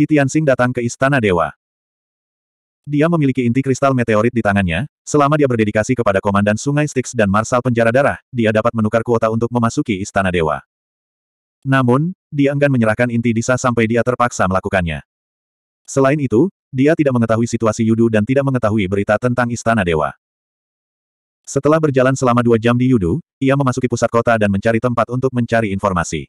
Ji Tianxing datang ke Istana Dewa. Dia memiliki inti kristal meteorit di tangannya, selama dia berdedikasi kepada Komandan Sungai Styx dan Marsal Penjara Darah, dia dapat menukar kuota untuk memasuki Istana Dewa. Namun, dia enggan menyerahkan inti Disa sampai dia terpaksa melakukannya. Selain itu, dia tidak mengetahui situasi Yudu dan tidak mengetahui berita tentang Istana Dewa. Setelah berjalan selama dua jam di Yudu, ia memasuki pusat kota dan mencari tempat untuk mencari informasi.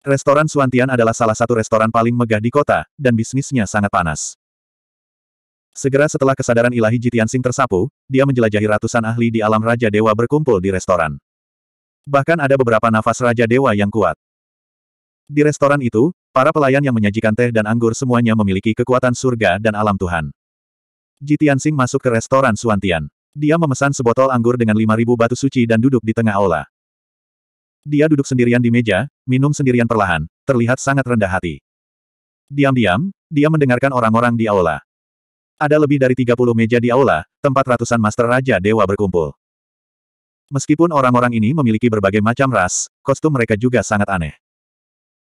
Restoran Suantian adalah salah satu restoran paling megah di kota, dan bisnisnya sangat panas. Segera setelah kesadaran ilahi Jitian Jitiansing tersapu, dia menjelajahi ratusan ahli di alam Raja Dewa berkumpul di restoran. Bahkan ada beberapa nafas Raja Dewa yang kuat. Di restoran itu, para pelayan yang menyajikan teh dan anggur semuanya memiliki kekuatan surga dan alam Tuhan. Jitian Jitiansing masuk ke restoran Suantian. Dia memesan sebotol anggur dengan 5.000 batu suci dan duduk di tengah aula. Dia duduk sendirian di meja, minum sendirian perlahan, terlihat sangat rendah hati. Diam-diam, dia mendengarkan orang-orang di aula. Ada lebih dari 30 meja di aula, tempat ratusan master raja dewa berkumpul. Meskipun orang-orang ini memiliki berbagai macam ras, kostum mereka juga sangat aneh.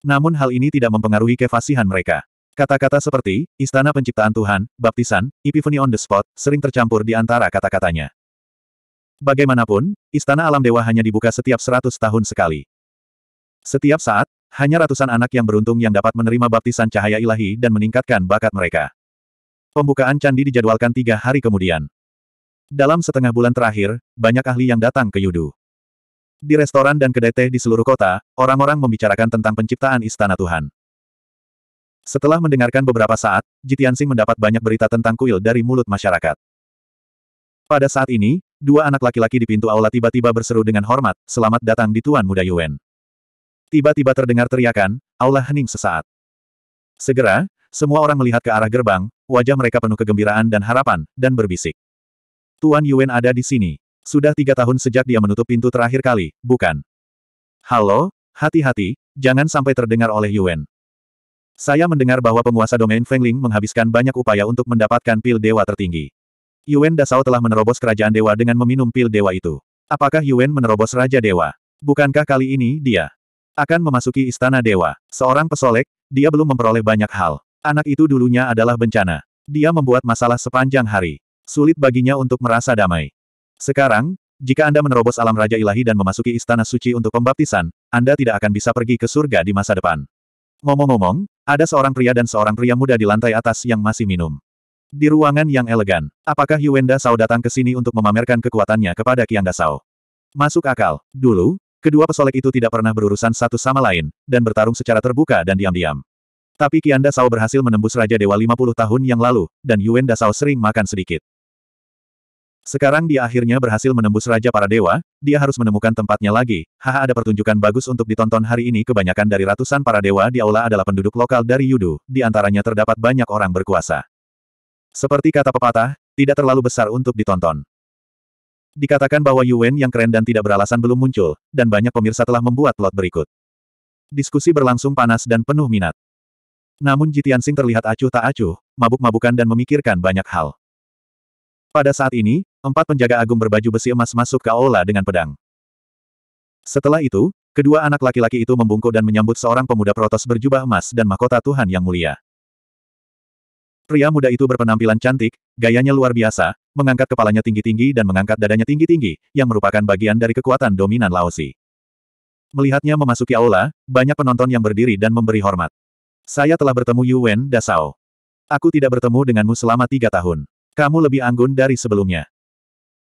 Namun hal ini tidak mempengaruhi kefasihan mereka. Kata-kata seperti, Istana Penciptaan Tuhan, Baptisan, Epiphany on the Spot, sering tercampur di antara kata-katanya. Bagaimanapun, Istana Alam Dewa hanya dibuka setiap seratus tahun sekali. Setiap saat, hanya ratusan anak yang beruntung yang dapat menerima baptisan cahaya ilahi dan meningkatkan bakat mereka. Pembukaan candi dijadwalkan tiga hari kemudian. Dalam setengah bulan terakhir, banyak ahli yang datang ke Yudu. Di restoran dan kedai teh di seluruh kota, orang-orang membicarakan tentang penciptaan Istana Tuhan. Setelah mendengarkan beberapa saat, Jitiansing mendapat banyak berita tentang kuil dari mulut masyarakat. Pada saat ini, Dua anak laki-laki di pintu aula tiba-tiba berseru dengan hormat, selamat datang di Tuan Muda Yuen. Tiba-tiba terdengar teriakan, aula hening sesaat. Segera, semua orang melihat ke arah gerbang, wajah mereka penuh kegembiraan dan harapan, dan berbisik. Tuan Yuen ada di sini. Sudah tiga tahun sejak dia menutup pintu terakhir kali, bukan? Halo, hati-hati, jangan sampai terdengar oleh Yuen. Saya mendengar bahwa penguasa domain Fengling menghabiskan banyak upaya untuk mendapatkan pil dewa tertinggi. Yuan Dasao telah menerobos kerajaan dewa dengan meminum pil dewa itu. Apakah Yuan menerobos Raja Dewa? Bukankah kali ini dia akan memasuki istana dewa? Seorang pesolek, dia belum memperoleh banyak hal. Anak itu dulunya adalah bencana. Dia membuat masalah sepanjang hari. Sulit baginya untuk merasa damai. Sekarang, jika Anda menerobos alam Raja Ilahi dan memasuki istana suci untuk pembaptisan, Anda tidak akan bisa pergi ke surga di masa depan. Ngomong-ngomong, ada seorang pria dan seorang pria muda di lantai atas yang masih minum. Di ruangan yang elegan, apakah Yuenda Sao datang ke sini untuk memamerkan kekuatannya kepada Kianda Sao? Masuk akal. Dulu, kedua pesolek itu tidak pernah berurusan satu sama lain, dan bertarung secara terbuka dan diam-diam. Tapi Kianda Sao berhasil menembus Raja Dewa 50 tahun yang lalu, dan Yuenda Sao sering makan sedikit. Sekarang dia akhirnya berhasil menembus Raja Para Dewa, dia harus menemukan tempatnya lagi. Haha ada pertunjukan bagus untuk ditonton hari ini kebanyakan dari ratusan para dewa di aula adalah penduduk lokal dari Yudu, di antaranya terdapat banyak orang berkuasa. Seperti kata pepatah, tidak terlalu besar untuk ditonton. Dikatakan bahwa Yuan yang keren dan tidak beralasan belum muncul, dan banyak pemirsa telah membuat plot berikut. Diskusi berlangsung panas dan penuh minat. Namun Jitian Sing terlihat acuh tak acuh, mabuk-mabukan dan memikirkan banyak hal. Pada saat ini, empat penjaga agung berbaju besi emas masuk ke aula dengan pedang. Setelah itu, kedua anak laki-laki itu membungkuk dan menyambut seorang pemuda protos berjubah emas dan mahkota Tuhan yang mulia. Pria muda itu berpenampilan cantik, gayanya luar biasa, mengangkat kepalanya tinggi-tinggi dan mengangkat dadanya tinggi-tinggi, yang merupakan bagian dari kekuatan dominan Laosi. Melihatnya memasuki aula, banyak penonton yang berdiri dan memberi hormat. Saya telah bertemu Yuwen Dasao. Aku tidak bertemu denganmu selama tiga tahun. Kamu lebih anggun dari sebelumnya.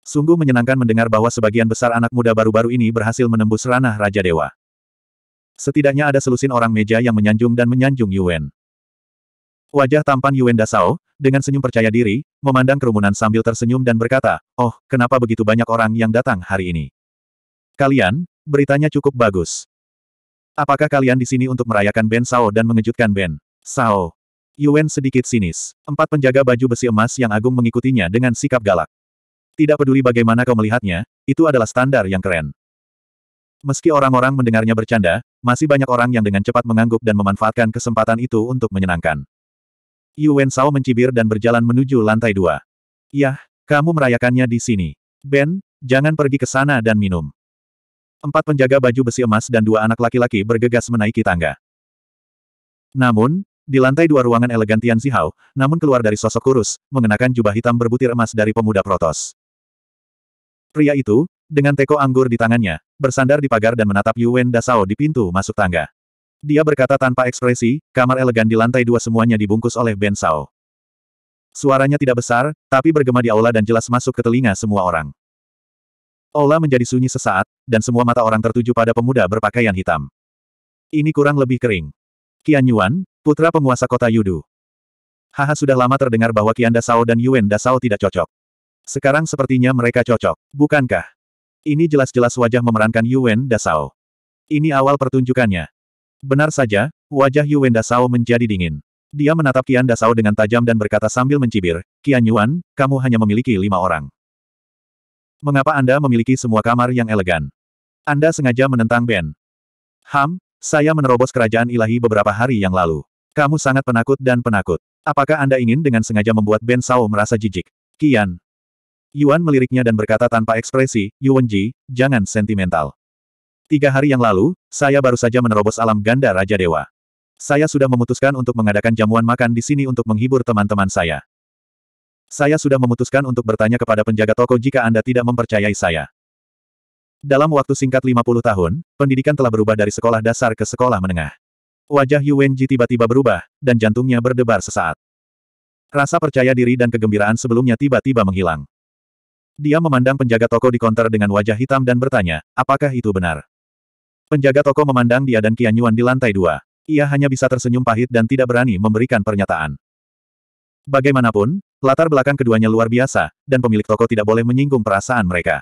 Sungguh menyenangkan mendengar bahwa sebagian besar anak muda baru-baru ini berhasil menembus ranah Raja Dewa. Setidaknya ada selusin orang meja yang menyanjung dan menyanjung Yuwen. Wajah tampan Yuen Dasao, dengan senyum percaya diri, memandang kerumunan sambil tersenyum dan berkata, Oh, kenapa begitu banyak orang yang datang hari ini? Kalian, beritanya cukup bagus. Apakah kalian di sini untuk merayakan Ben Sao dan mengejutkan Ben Sao? Yuen sedikit sinis. Empat penjaga baju besi emas yang agung mengikutinya dengan sikap galak. Tidak peduli bagaimana kau melihatnya, itu adalah standar yang keren. Meski orang-orang mendengarnya bercanda, masih banyak orang yang dengan cepat mengangguk dan memanfaatkan kesempatan itu untuk menyenangkan. Yuan Sao mencibir dan berjalan menuju lantai dua. Yah, kamu merayakannya di sini. Ben, jangan pergi ke sana dan minum. Empat penjaga baju besi emas dan dua anak laki-laki bergegas menaiki tangga. Namun, di lantai dua ruangan elegan Tian Zihao, namun keluar dari sosok kurus, mengenakan jubah hitam berbutir emas dari pemuda protos. Pria itu, dengan teko anggur di tangannya, bersandar di pagar dan menatap Yuen Dasao di pintu masuk tangga. Dia berkata tanpa ekspresi, kamar elegan di lantai dua semuanya dibungkus oleh Ben Sao. Suaranya tidak besar, tapi bergema di aula dan jelas masuk ke telinga semua orang. Aula menjadi sunyi sesaat, dan semua mata orang tertuju pada pemuda berpakaian hitam. Ini kurang lebih kering. Qian Yuan, putra penguasa kota Yudu. Haha sudah lama terdengar bahwa Qian Dasao dan Yuen Dasao tidak cocok. Sekarang sepertinya mereka cocok, bukankah? Ini jelas-jelas wajah memerankan Yuen Dasao. Ini awal pertunjukannya. Benar saja, wajah Yuwenda Sao menjadi dingin. Dia menatap Qian Dasao dengan tajam dan berkata sambil mencibir, Kian Yuan, kamu hanya memiliki lima orang. Mengapa Anda memiliki semua kamar yang elegan? Anda sengaja menentang Ben. Ham, saya menerobos kerajaan ilahi beberapa hari yang lalu. Kamu sangat penakut dan penakut. Apakah Anda ingin dengan sengaja membuat Ben Sao merasa jijik? Kian. Yuan meliriknya dan berkata tanpa ekspresi, Yuan Ji, jangan sentimental. Tiga hari yang lalu, saya baru saja menerobos alam ganda Raja Dewa. Saya sudah memutuskan untuk mengadakan jamuan makan di sini untuk menghibur teman-teman saya. Saya sudah memutuskan untuk bertanya kepada penjaga toko jika Anda tidak mempercayai saya. Dalam waktu singkat 50 tahun, pendidikan telah berubah dari sekolah dasar ke sekolah menengah. Wajah Yu Wenji tiba-tiba berubah, dan jantungnya berdebar sesaat. Rasa percaya diri dan kegembiraan sebelumnya tiba-tiba menghilang. Dia memandang penjaga toko di konter dengan wajah hitam dan bertanya, apakah itu benar? Penjaga toko memandang dia dan Qian Yuan di lantai dua. Ia hanya bisa tersenyum pahit dan tidak berani memberikan pernyataan. Bagaimanapun, latar belakang keduanya luar biasa, dan pemilik toko tidak boleh menyinggung perasaan mereka.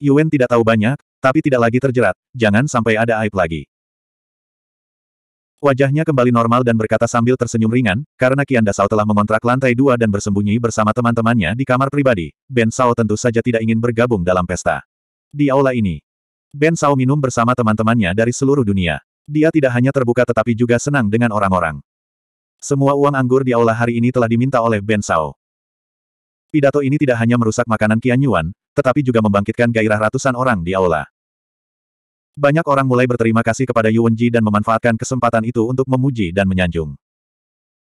Yuen tidak tahu banyak, tapi tidak lagi terjerat, jangan sampai ada aib lagi. Wajahnya kembali normal dan berkata sambil tersenyum ringan, karena Qian Dasao telah mengontrak lantai dua dan bersembunyi bersama teman-temannya di kamar pribadi, Ben Sao tentu saja tidak ingin bergabung dalam pesta. Di aula ini, Ben Sao minum bersama teman-temannya dari seluruh dunia. Dia tidak hanya terbuka tetapi juga senang dengan orang-orang. Semua uang anggur di aula hari ini telah diminta oleh Ben Sao. Pidato ini tidak hanya merusak makanan Qian tetapi juga membangkitkan gairah ratusan orang di aula. Banyak orang mulai berterima kasih kepada Yuan Ji dan memanfaatkan kesempatan itu untuk memuji dan menyanjung.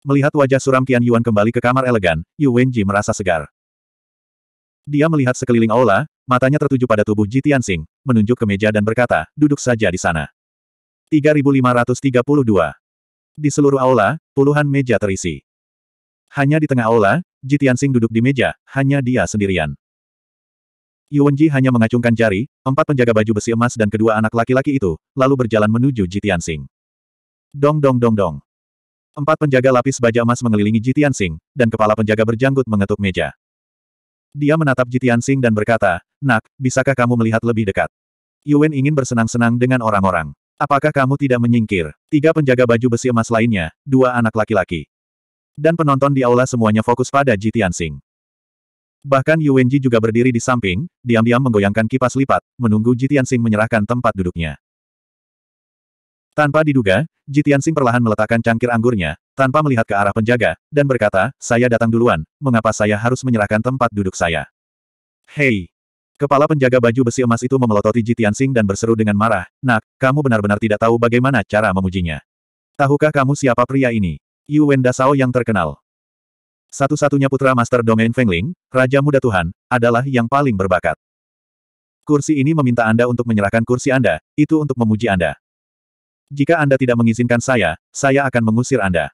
Melihat wajah suram Qian Yuan kembali ke kamar elegan, Yu Wenji merasa segar. Dia melihat sekeliling aula, Matanya tertuju pada tubuh Ji Tianxing, menunjuk ke meja dan berkata, duduk saja di sana. 3532. Di seluruh aula, puluhan meja terisi. Hanya di tengah aula, Ji Tianxing duduk di meja, hanya dia sendirian. Yuanji hanya mengacungkan jari, empat penjaga baju besi emas dan kedua anak laki-laki itu, lalu berjalan menuju Jitian Sing. Dong dong dong dong. Empat penjaga lapis baja emas mengelilingi Jitian Sing, dan kepala penjaga berjanggut mengetuk meja. Dia menatap Jitian Sing dan berkata, Nak, bisakah kamu melihat lebih dekat? Yuen ingin bersenang-senang dengan orang-orang. Apakah kamu tidak menyingkir? Tiga penjaga baju besi emas lainnya, dua anak laki-laki. Dan penonton di aula semuanya fokus pada Jitian Sing. Bahkan Yuen Ji juga berdiri di samping, diam-diam menggoyangkan kipas lipat, menunggu Jitian Sing menyerahkan tempat duduknya. Tanpa diduga, Jitian Sing perlahan meletakkan cangkir anggurnya, tanpa melihat ke arah penjaga, dan berkata, saya datang duluan, mengapa saya harus menyerahkan tempat duduk saya? Hei! Kepala penjaga baju besi emas itu memelototi Jitian Sing dan berseru dengan marah, nak, kamu benar-benar tidak tahu bagaimana cara memujinya. Tahukah kamu siapa pria ini? Yu Wen Dasao yang terkenal. Satu-satunya putra Master Domain Fengling, Raja Muda Tuhan, adalah yang paling berbakat. Kursi ini meminta Anda untuk menyerahkan kursi Anda, itu untuk memuji Anda. Jika Anda tidak mengizinkan saya, saya akan mengusir Anda.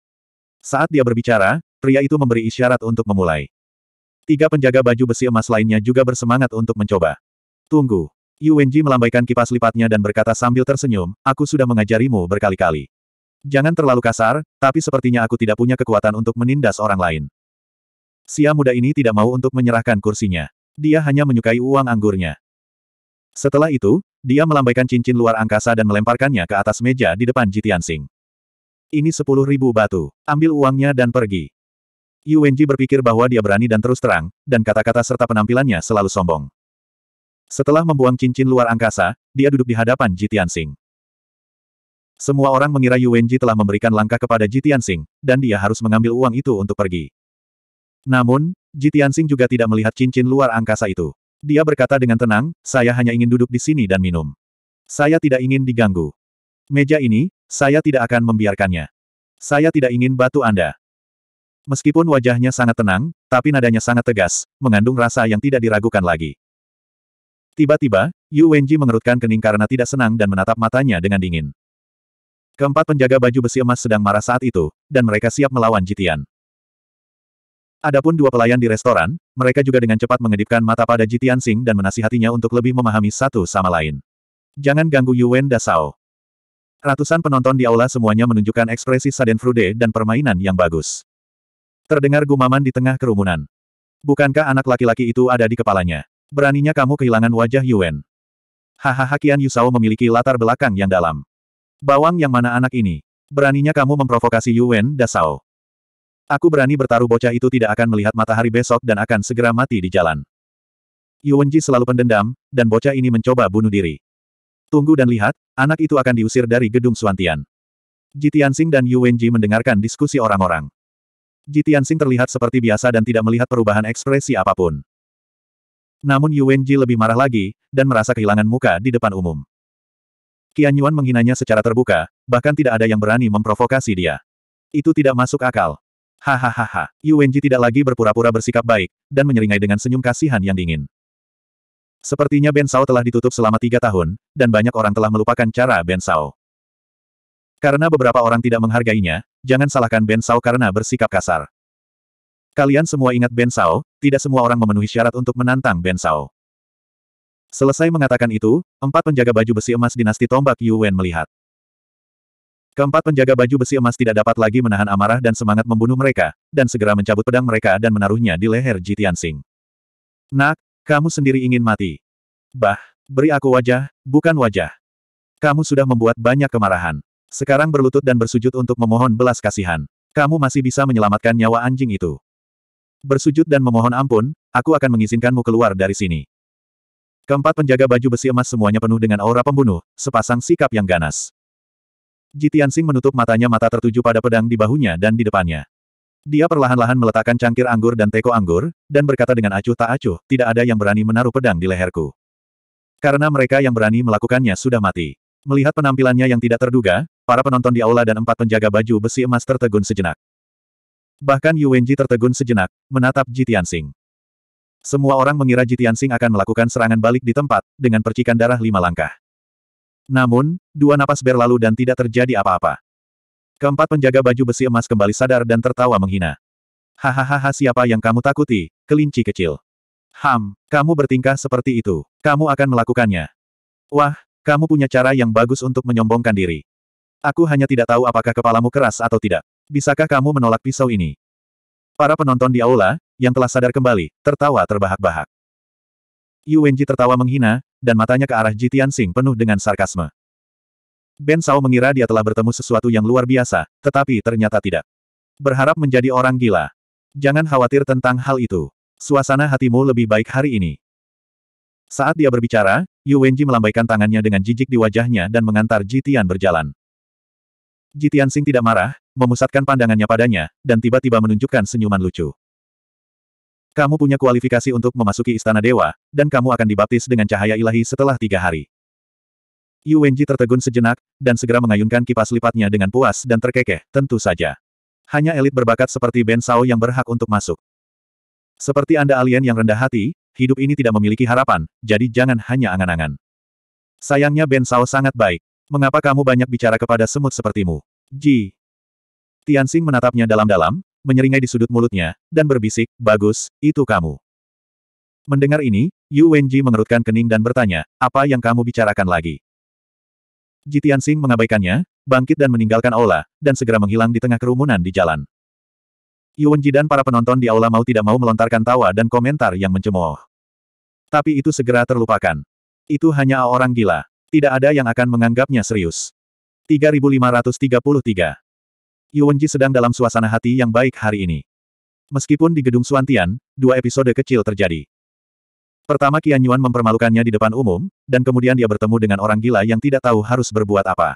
Saat dia berbicara, pria itu memberi isyarat untuk memulai. Tiga penjaga baju besi emas lainnya juga bersemangat untuk mencoba. Tunggu. Yu Wenji melambaikan kipas lipatnya dan berkata sambil tersenyum, aku sudah mengajarimu berkali-kali. Jangan terlalu kasar, tapi sepertinya aku tidak punya kekuatan untuk menindas orang lain. Sia muda ini tidak mau untuk menyerahkan kursinya. Dia hanya menyukai uang anggurnya. Setelah itu, dia melambaikan cincin luar angkasa dan melemparkannya ke atas meja di depan Jitian Sing. Ini sepuluh ribu batu. Ambil uangnya dan pergi. Yu Wenji berpikir bahwa dia berani dan terus terang, dan kata-kata serta penampilannya selalu sombong. Setelah membuang cincin luar angkasa, dia duduk di hadapan Jitian Sing. Semua orang mengira Yu Wenji telah memberikan langkah kepada Jitian Sing, dan dia harus mengambil uang itu untuk pergi. Namun, Jitian Sing juga tidak melihat cincin luar angkasa itu. Dia berkata dengan tenang, saya hanya ingin duduk di sini dan minum. Saya tidak ingin diganggu. Meja ini, saya tidak akan membiarkannya. Saya tidak ingin batu Anda. Meskipun wajahnya sangat tenang, tapi nadanya sangat tegas, mengandung rasa yang tidak diragukan lagi. Tiba-tiba, Yu Wenji mengerutkan kening karena tidak senang dan menatap matanya dengan dingin. Keempat penjaga baju besi emas sedang marah saat itu, dan mereka siap melawan Jitian. Adapun dua pelayan di restoran, mereka juga dengan cepat mengedipkan mata pada Jitian Tianxing dan menasihatinya untuk lebih memahami satu sama lain. Jangan ganggu Yuan Dasao. Ratusan penonton di aula semuanya menunjukkan ekspresi Frude dan permainan yang bagus. Terdengar gumaman di tengah kerumunan. Bukankah anak laki-laki itu ada di kepalanya? Beraninya kamu kehilangan wajah Yuan. Hahaha Kian Yusao memiliki latar belakang yang dalam. Bawang yang mana anak ini? Beraninya kamu memprovokasi Yuan Dasao. Aku berani bertaruh bocah itu tidak akan melihat matahari besok dan akan segera mati di jalan. Yuwenji selalu pendendam, dan bocah ini mencoba bunuh diri. Tunggu dan lihat, anak itu akan diusir dari gedung Suantian. Jitiansing dan Yuwenji mendengarkan diskusi orang-orang. Jitiansing terlihat seperti biasa dan tidak melihat perubahan ekspresi apapun. Namun Yuwenji lebih marah lagi, dan merasa kehilangan muka di depan umum. Qian menghinanya secara terbuka, bahkan tidak ada yang berani memprovokasi dia. Itu tidak masuk akal. Hahaha, Yu tidak lagi berpura-pura bersikap baik, dan menyeringai dengan senyum kasihan yang dingin. Sepertinya Ben Sao telah ditutup selama tiga tahun, dan banyak orang telah melupakan cara Ben Sao. Karena beberapa orang tidak menghargainya, jangan salahkan Ben Sao karena bersikap kasar. Kalian semua ingat Ben Sao, tidak semua orang memenuhi syarat untuk menantang Ben Sao. Selesai mengatakan itu, empat penjaga baju besi emas dinasti tombak Yuwen melihat. Keempat penjaga baju besi emas tidak dapat lagi menahan amarah dan semangat membunuh mereka, dan segera mencabut pedang mereka dan menaruhnya di leher Ji Tianxing. Nak, kamu sendiri ingin mati. Bah, beri aku wajah, bukan wajah. Kamu sudah membuat banyak kemarahan. Sekarang berlutut dan bersujud untuk memohon belas kasihan. Kamu masih bisa menyelamatkan nyawa anjing itu. Bersujud dan memohon ampun, aku akan mengizinkanmu keluar dari sini. Keempat penjaga baju besi emas semuanya penuh dengan aura pembunuh, sepasang sikap yang ganas. Ji Tianxing menutup matanya mata tertuju pada pedang di bahunya dan di depannya. Dia perlahan-lahan meletakkan cangkir anggur dan teko anggur, dan berkata dengan acuh tak acuh, tidak ada yang berani menaruh pedang di leherku. Karena mereka yang berani melakukannya sudah mati. Melihat penampilannya yang tidak terduga, para penonton di aula dan empat penjaga baju besi emas tertegun sejenak. Bahkan Yu Wenji tertegun sejenak, menatap Ji Tianxing. Semua orang mengira Ji Tianxing akan melakukan serangan balik di tempat, dengan percikan darah lima langkah. Namun, dua napas berlalu dan tidak terjadi apa-apa. Keempat penjaga baju besi emas kembali sadar dan tertawa menghina. Hahaha siapa yang kamu takuti, kelinci kecil. Ham, kamu bertingkah seperti itu. Kamu akan melakukannya. Wah, kamu punya cara yang bagus untuk menyombongkan diri. Aku hanya tidak tahu apakah kepalamu keras atau tidak. Bisakah kamu menolak pisau ini? Para penonton di aula, yang telah sadar kembali, tertawa terbahak-bahak. Yu Wenji tertawa menghina, dan matanya ke arah Jitian Sing penuh dengan sarkasme. Ben Sao mengira dia telah bertemu sesuatu yang luar biasa, tetapi ternyata tidak. Berharap menjadi orang gila. Jangan khawatir tentang hal itu. Suasana hatimu lebih baik hari ini. Saat dia berbicara, Yu Wenji melambaikan tangannya dengan jijik di wajahnya dan mengantar Jitian berjalan. Jitian Sing tidak marah, memusatkan pandangannya padanya, dan tiba-tiba menunjukkan senyuman lucu. Kamu punya kualifikasi untuk memasuki Istana Dewa, dan kamu akan dibaptis dengan cahaya ilahi setelah tiga hari. Yu Wenji tertegun sejenak, dan segera mengayunkan kipas lipatnya dengan puas dan terkekeh, tentu saja. Hanya elit berbakat seperti Ben Sao yang berhak untuk masuk. Seperti Anda alien yang rendah hati, hidup ini tidak memiliki harapan, jadi jangan hanya angan-angan. Sayangnya Ben Sao sangat baik. Mengapa kamu banyak bicara kepada semut sepertimu? Ji. Tianxing menatapnya dalam-dalam, menyeringai di sudut mulutnya, dan berbisik, bagus, itu kamu. Mendengar ini, Yu Wenji mengerutkan kening dan bertanya, apa yang kamu bicarakan lagi? Jitian Sing mengabaikannya, bangkit dan meninggalkan aula, dan segera menghilang di tengah kerumunan di jalan. Yu Wenji dan para penonton di aula mau tidak mau melontarkan tawa dan komentar yang mencemooh. Tapi itu segera terlupakan. Itu hanya orang gila. Tidak ada yang akan menganggapnya serius. 3533 Yuanji sedang dalam suasana hati yang baik hari ini. Meskipun di gedung Suantian, dua episode kecil terjadi. Pertama Qian Yuan mempermalukannya di depan umum, dan kemudian dia bertemu dengan orang gila yang tidak tahu harus berbuat apa.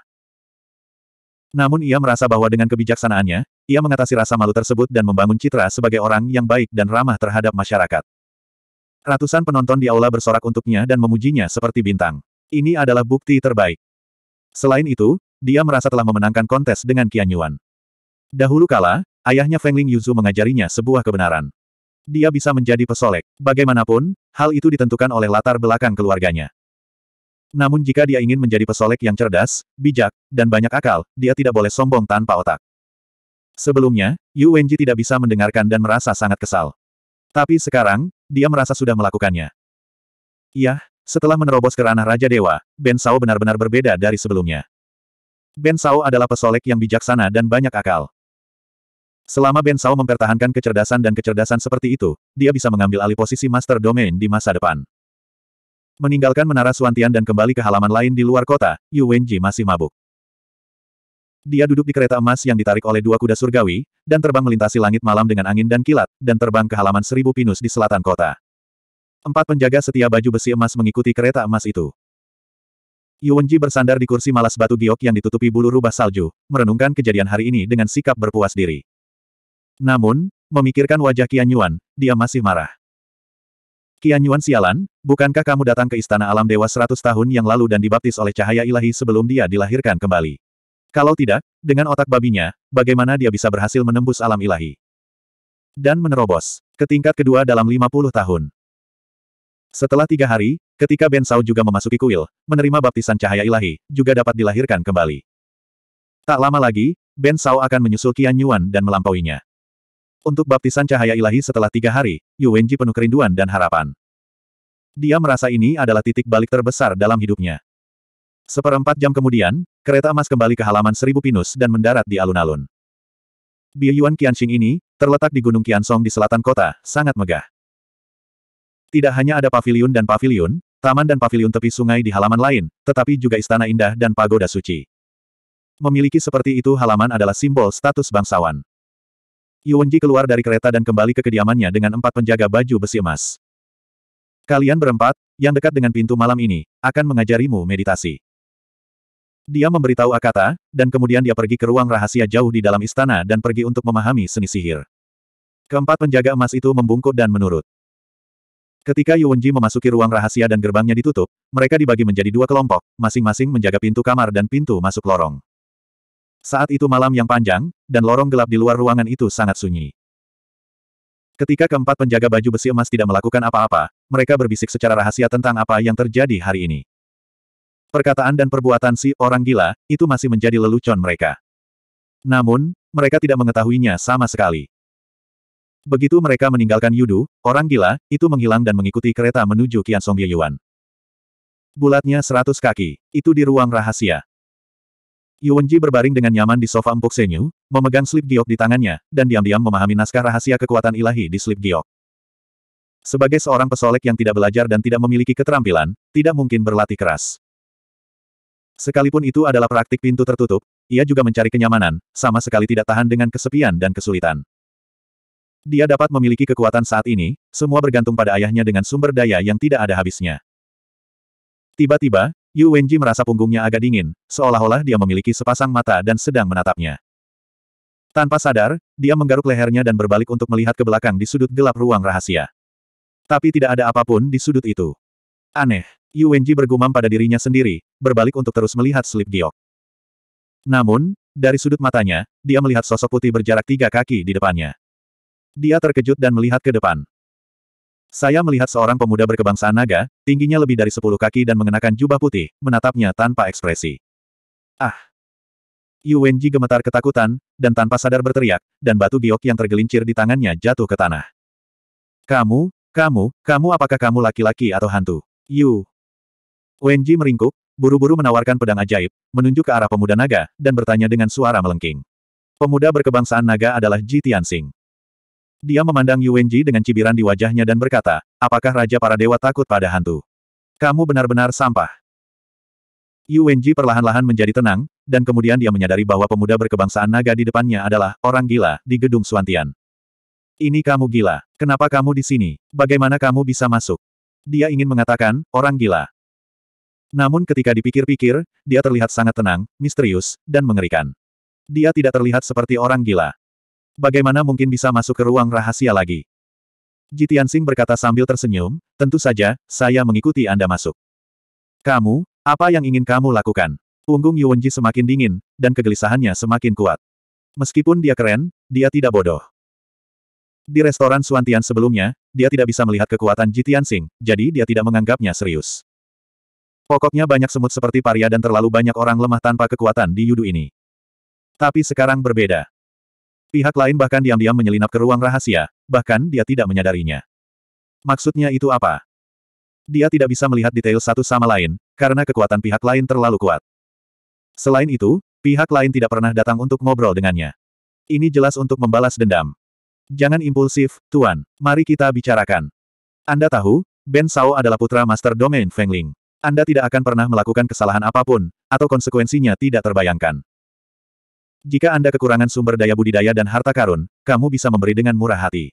Namun ia merasa bahwa dengan kebijaksanaannya, ia mengatasi rasa malu tersebut dan membangun citra sebagai orang yang baik dan ramah terhadap masyarakat. Ratusan penonton di aula bersorak untuknya dan memujinya seperti bintang. Ini adalah bukti terbaik. Selain itu, dia merasa telah memenangkan kontes dengan Qian Yuan. Dahulu kala, ayahnya Feng Ling Yuzu mengajarinya sebuah kebenaran. Dia bisa menjadi pesolek. Bagaimanapun, hal itu ditentukan oleh latar belakang keluarganya. Namun jika dia ingin menjadi pesolek yang cerdas, bijak, dan banyak akal, dia tidak boleh sombong tanpa otak. Sebelumnya, Yu Wenji tidak bisa mendengarkan dan merasa sangat kesal. Tapi sekarang, dia merasa sudah melakukannya. Yah, setelah menerobos ke ranah Raja Dewa, Ben Sao benar-benar berbeda dari sebelumnya. Ben Sao adalah pesolek yang bijaksana dan banyak akal. Selama Ben Sao mempertahankan kecerdasan dan kecerdasan seperti itu, dia bisa mengambil alih posisi Master Domain di masa depan. Meninggalkan Menara Suantian dan kembali ke halaman lain di luar kota, Yu Wenji masih mabuk. Dia duduk di kereta emas yang ditarik oleh dua kuda surgawi, dan terbang melintasi langit malam dengan angin dan kilat, dan terbang ke halaman seribu pinus di selatan kota. Empat penjaga setia baju besi emas mengikuti kereta emas itu. Yu Wenji bersandar di kursi malas batu giok yang ditutupi bulu rubah salju, merenungkan kejadian hari ini dengan sikap berpuas diri. Namun, memikirkan wajah Qian Yuan, dia masih marah. Qian Yuan sialan, bukankah kamu datang ke Istana Alam Dewa 100 tahun yang lalu dan dibaptis oleh cahaya ilahi sebelum dia dilahirkan kembali? Kalau tidak, dengan otak babinya, bagaimana dia bisa berhasil menembus alam ilahi? Dan menerobos, ke tingkat kedua dalam 50 tahun. Setelah tiga hari, ketika Ben Sao juga memasuki kuil, menerima baptisan cahaya ilahi, juga dapat dilahirkan kembali. Tak lama lagi, Ben Sao akan menyusul Qian Yuan dan melampauinya. Untuk baptisan cahaya ilahi setelah tiga hari, Yu penuh kerinduan dan harapan. Dia merasa ini adalah titik balik terbesar dalam hidupnya. Seperempat jam kemudian, kereta emas kembali ke halaman seribu pinus dan mendarat di alun-alun. Biyuan Qianxing ini, terletak di Gunung Qiansong di selatan kota, sangat megah. Tidak hanya ada paviliun dan paviliun, taman dan paviliun tepi sungai di halaman lain, tetapi juga istana indah dan pagoda suci. Memiliki seperti itu halaman adalah simbol status bangsawan. Yuan keluar dari kereta dan kembali ke kediamannya dengan empat penjaga baju besi emas. Kalian berempat, yang dekat dengan pintu malam ini, akan mengajarimu meditasi. Dia memberitahu Akata, dan kemudian dia pergi ke ruang rahasia jauh di dalam istana dan pergi untuk memahami seni sihir. Keempat penjaga emas itu membungkuk dan menurut. Ketika Yuwenji memasuki ruang rahasia dan gerbangnya ditutup, mereka dibagi menjadi dua kelompok, masing-masing menjaga pintu kamar dan pintu masuk lorong. Saat itu malam yang panjang, dan lorong gelap di luar ruangan itu sangat sunyi. Ketika keempat penjaga baju besi emas tidak melakukan apa-apa, mereka berbisik secara rahasia tentang apa yang terjadi hari ini. Perkataan dan perbuatan si orang gila, itu masih menjadi lelucon mereka. Namun, mereka tidak mengetahuinya sama sekali. Begitu mereka meninggalkan Yudu, orang gila, itu menghilang dan mengikuti kereta menuju Kian Song Yuan. Bulatnya seratus kaki, itu di ruang rahasia. Yuwenji berbaring dengan nyaman di sofa empuk Senyu, memegang slip giok di tangannya, dan diam-diam memahami naskah rahasia kekuatan ilahi di slip giok. Sebagai seorang pesolek yang tidak belajar dan tidak memiliki keterampilan, tidak mungkin berlatih keras. Sekalipun itu adalah praktik pintu tertutup, ia juga mencari kenyamanan, sama sekali tidak tahan dengan kesepian dan kesulitan. Dia dapat memiliki kekuatan saat ini, semua bergantung pada ayahnya dengan sumber daya yang tidak ada habisnya. Tiba-tiba, Yu Wenji merasa punggungnya agak dingin, seolah-olah dia memiliki sepasang mata dan sedang menatapnya. Tanpa sadar, dia menggaruk lehernya dan berbalik untuk melihat ke belakang di sudut gelap ruang rahasia. Tapi tidak ada apapun di sudut itu. Aneh, Yu Wenji bergumam pada dirinya sendiri, berbalik untuk terus melihat Slip Giok. Namun, dari sudut matanya, dia melihat sosok putih berjarak tiga kaki di depannya. Dia terkejut dan melihat ke depan. Saya melihat seorang pemuda berkebangsaan naga, tingginya lebih dari sepuluh kaki dan mengenakan jubah putih, menatapnya tanpa ekspresi. Ah! Yu Wenji gemetar ketakutan, dan tanpa sadar berteriak, dan batu giok yang tergelincir di tangannya jatuh ke tanah. Kamu, kamu, kamu apakah kamu laki-laki atau hantu? Yu! Wenji meringkuk, buru-buru menawarkan pedang ajaib, menunjuk ke arah pemuda naga, dan bertanya dengan suara melengking. Pemuda berkebangsaan naga adalah Ji Tianxing. Dia memandang Yu Wenji dengan cibiran di wajahnya dan berkata, apakah Raja para Dewa takut pada hantu? Kamu benar-benar sampah. Yu Wenji perlahan-lahan menjadi tenang, dan kemudian dia menyadari bahwa pemuda berkebangsaan naga di depannya adalah orang gila di gedung Suantian. Ini kamu gila. Kenapa kamu di sini? Bagaimana kamu bisa masuk? Dia ingin mengatakan, orang gila. Namun ketika dipikir-pikir, dia terlihat sangat tenang, misterius, dan mengerikan. Dia tidak terlihat seperti orang gila. Bagaimana mungkin bisa masuk ke ruang rahasia lagi? Jitian Sing berkata sambil tersenyum, tentu saja, saya mengikuti Anda masuk. Kamu, apa yang ingin kamu lakukan? Punggung Yuwenji semakin dingin, dan kegelisahannya semakin kuat. Meskipun dia keren, dia tidak bodoh. Di restoran Suantian sebelumnya, dia tidak bisa melihat kekuatan Jitian Sing, jadi dia tidak menganggapnya serius. Pokoknya banyak semut seperti paria dan terlalu banyak orang lemah tanpa kekuatan di yudu ini. Tapi sekarang berbeda. Pihak lain bahkan diam-diam menyelinap ke ruang rahasia, bahkan dia tidak menyadarinya. Maksudnya itu apa? Dia tidak bisa melihat detail satu sama lain, karena kekuatan pihak lain terlalu kuat. Selain itu, pihak lain tidak pernah datang untuk ngobrol dengannya. Ini jelas untuk membalas dendam. Jangan impulsif, Tuan. Mari kita bicarakan. Anda tahu, Ben Sao adalah putra Master Domain Fengling. Anda tidak akan pernah melakukan kesalahan apapun, atau konsekuensinya tidak terbayangkan. Jika Anda kekurangan sumber daya budidaya dan harta karun, kamu bisa memberi dengan murah hati.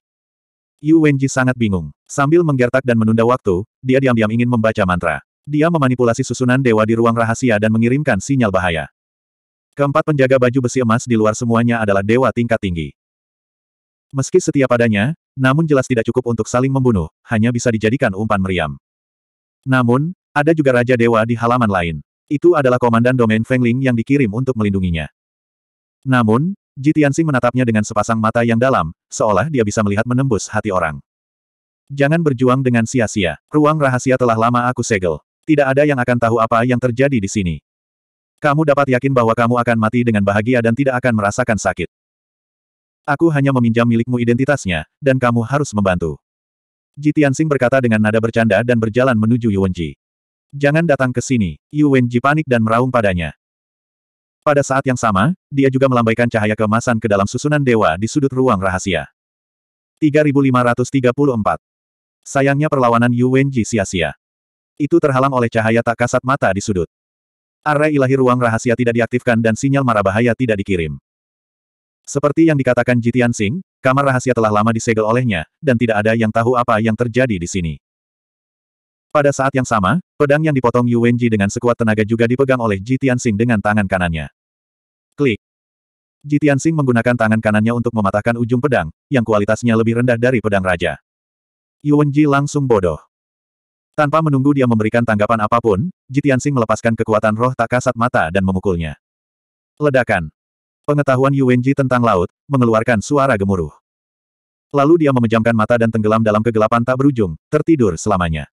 Yu Wenji sangat bingung. Sambil menggertak dan menunda waktu, dia diam-diam ingin membaca mantra. Dia memanipulasi susunan dewa di ruang rahasia dan mengirimkan sinyal bahaya. Keempat penjaga baju besi emas di luar semuanya adalah dewa tingkat tinggi. Meski setia padanya, namun jelas tidak cukup untuk saling membunuh, hanya bisa dijadikan umpan meriam. Namun, ada juga Raja Dewa di halaman lain. Itu adalah Komandan Domain Fengling yang dikirim untuk melindunginya. Namun, Jitiansing menatapnya dengan sepasang mata yang dalam, seolah dia bisa melihat menembus hati orang. Jangan berjuang dengan sia-sia. Ruang rahasia telah lama aku segel. Tidak ada yang akan tahu apa yang terjadi di sini. Kamu dapat yakin bahwa kamu akan mati dengan bahagia dan tidak akan merasakan sakit. Aku hanya meminjam milikmu identitasnya, dan kamu harus membantu. Jitiansing berkata dengan nada bercanda dan berjalan menuju Yuwenji. Jangan datang ke sini. Yuwenji panik dan meraung padanya. Pada saat yang sama, dia juga melambaikan cahaya kemasan ke dalam susunan dewa di sudut ruang rahasia. 3534. Sayangnya perlawanan Yu Wenji sia-sia. Itu terhalang oleh cahaya tak kasat mata di sudut. Array ilahi ruang rahasia tidak diaktifkan dan sinyal mara bahaya tidak dikirim. Seperti yang dikatakan Jitian Singh, kamar rahasia telah lama disegel olehnya, dan tidak ada yang tahu apa yang terjadi di sini. Pada saat yang sama, pedang yang dipotong Yu Wenji dengan sekuat tenaga juga dipegang oleh Jitian Singh dengan tangan kanannya. Klik. Jitian Sing menggunakan tangan kanannya untuk mematahkan ujung pedang, yang kualitasnya lebih rendah dari pedang raja. Yuan Ji langsung bodoh. Tanpa menunggu dia memberikan tanggapan apapun, Jitian Sing melepaskan kekuatan roh tak kasat mata dan memukulnya. Ledakan. Pengetahuan Yuenji tentang laut, mengeluarkan suara gemuruh. Lalu dia memejamkan mata dan tenggelam dalam kegelapan tak berujung, tertidur selamanya.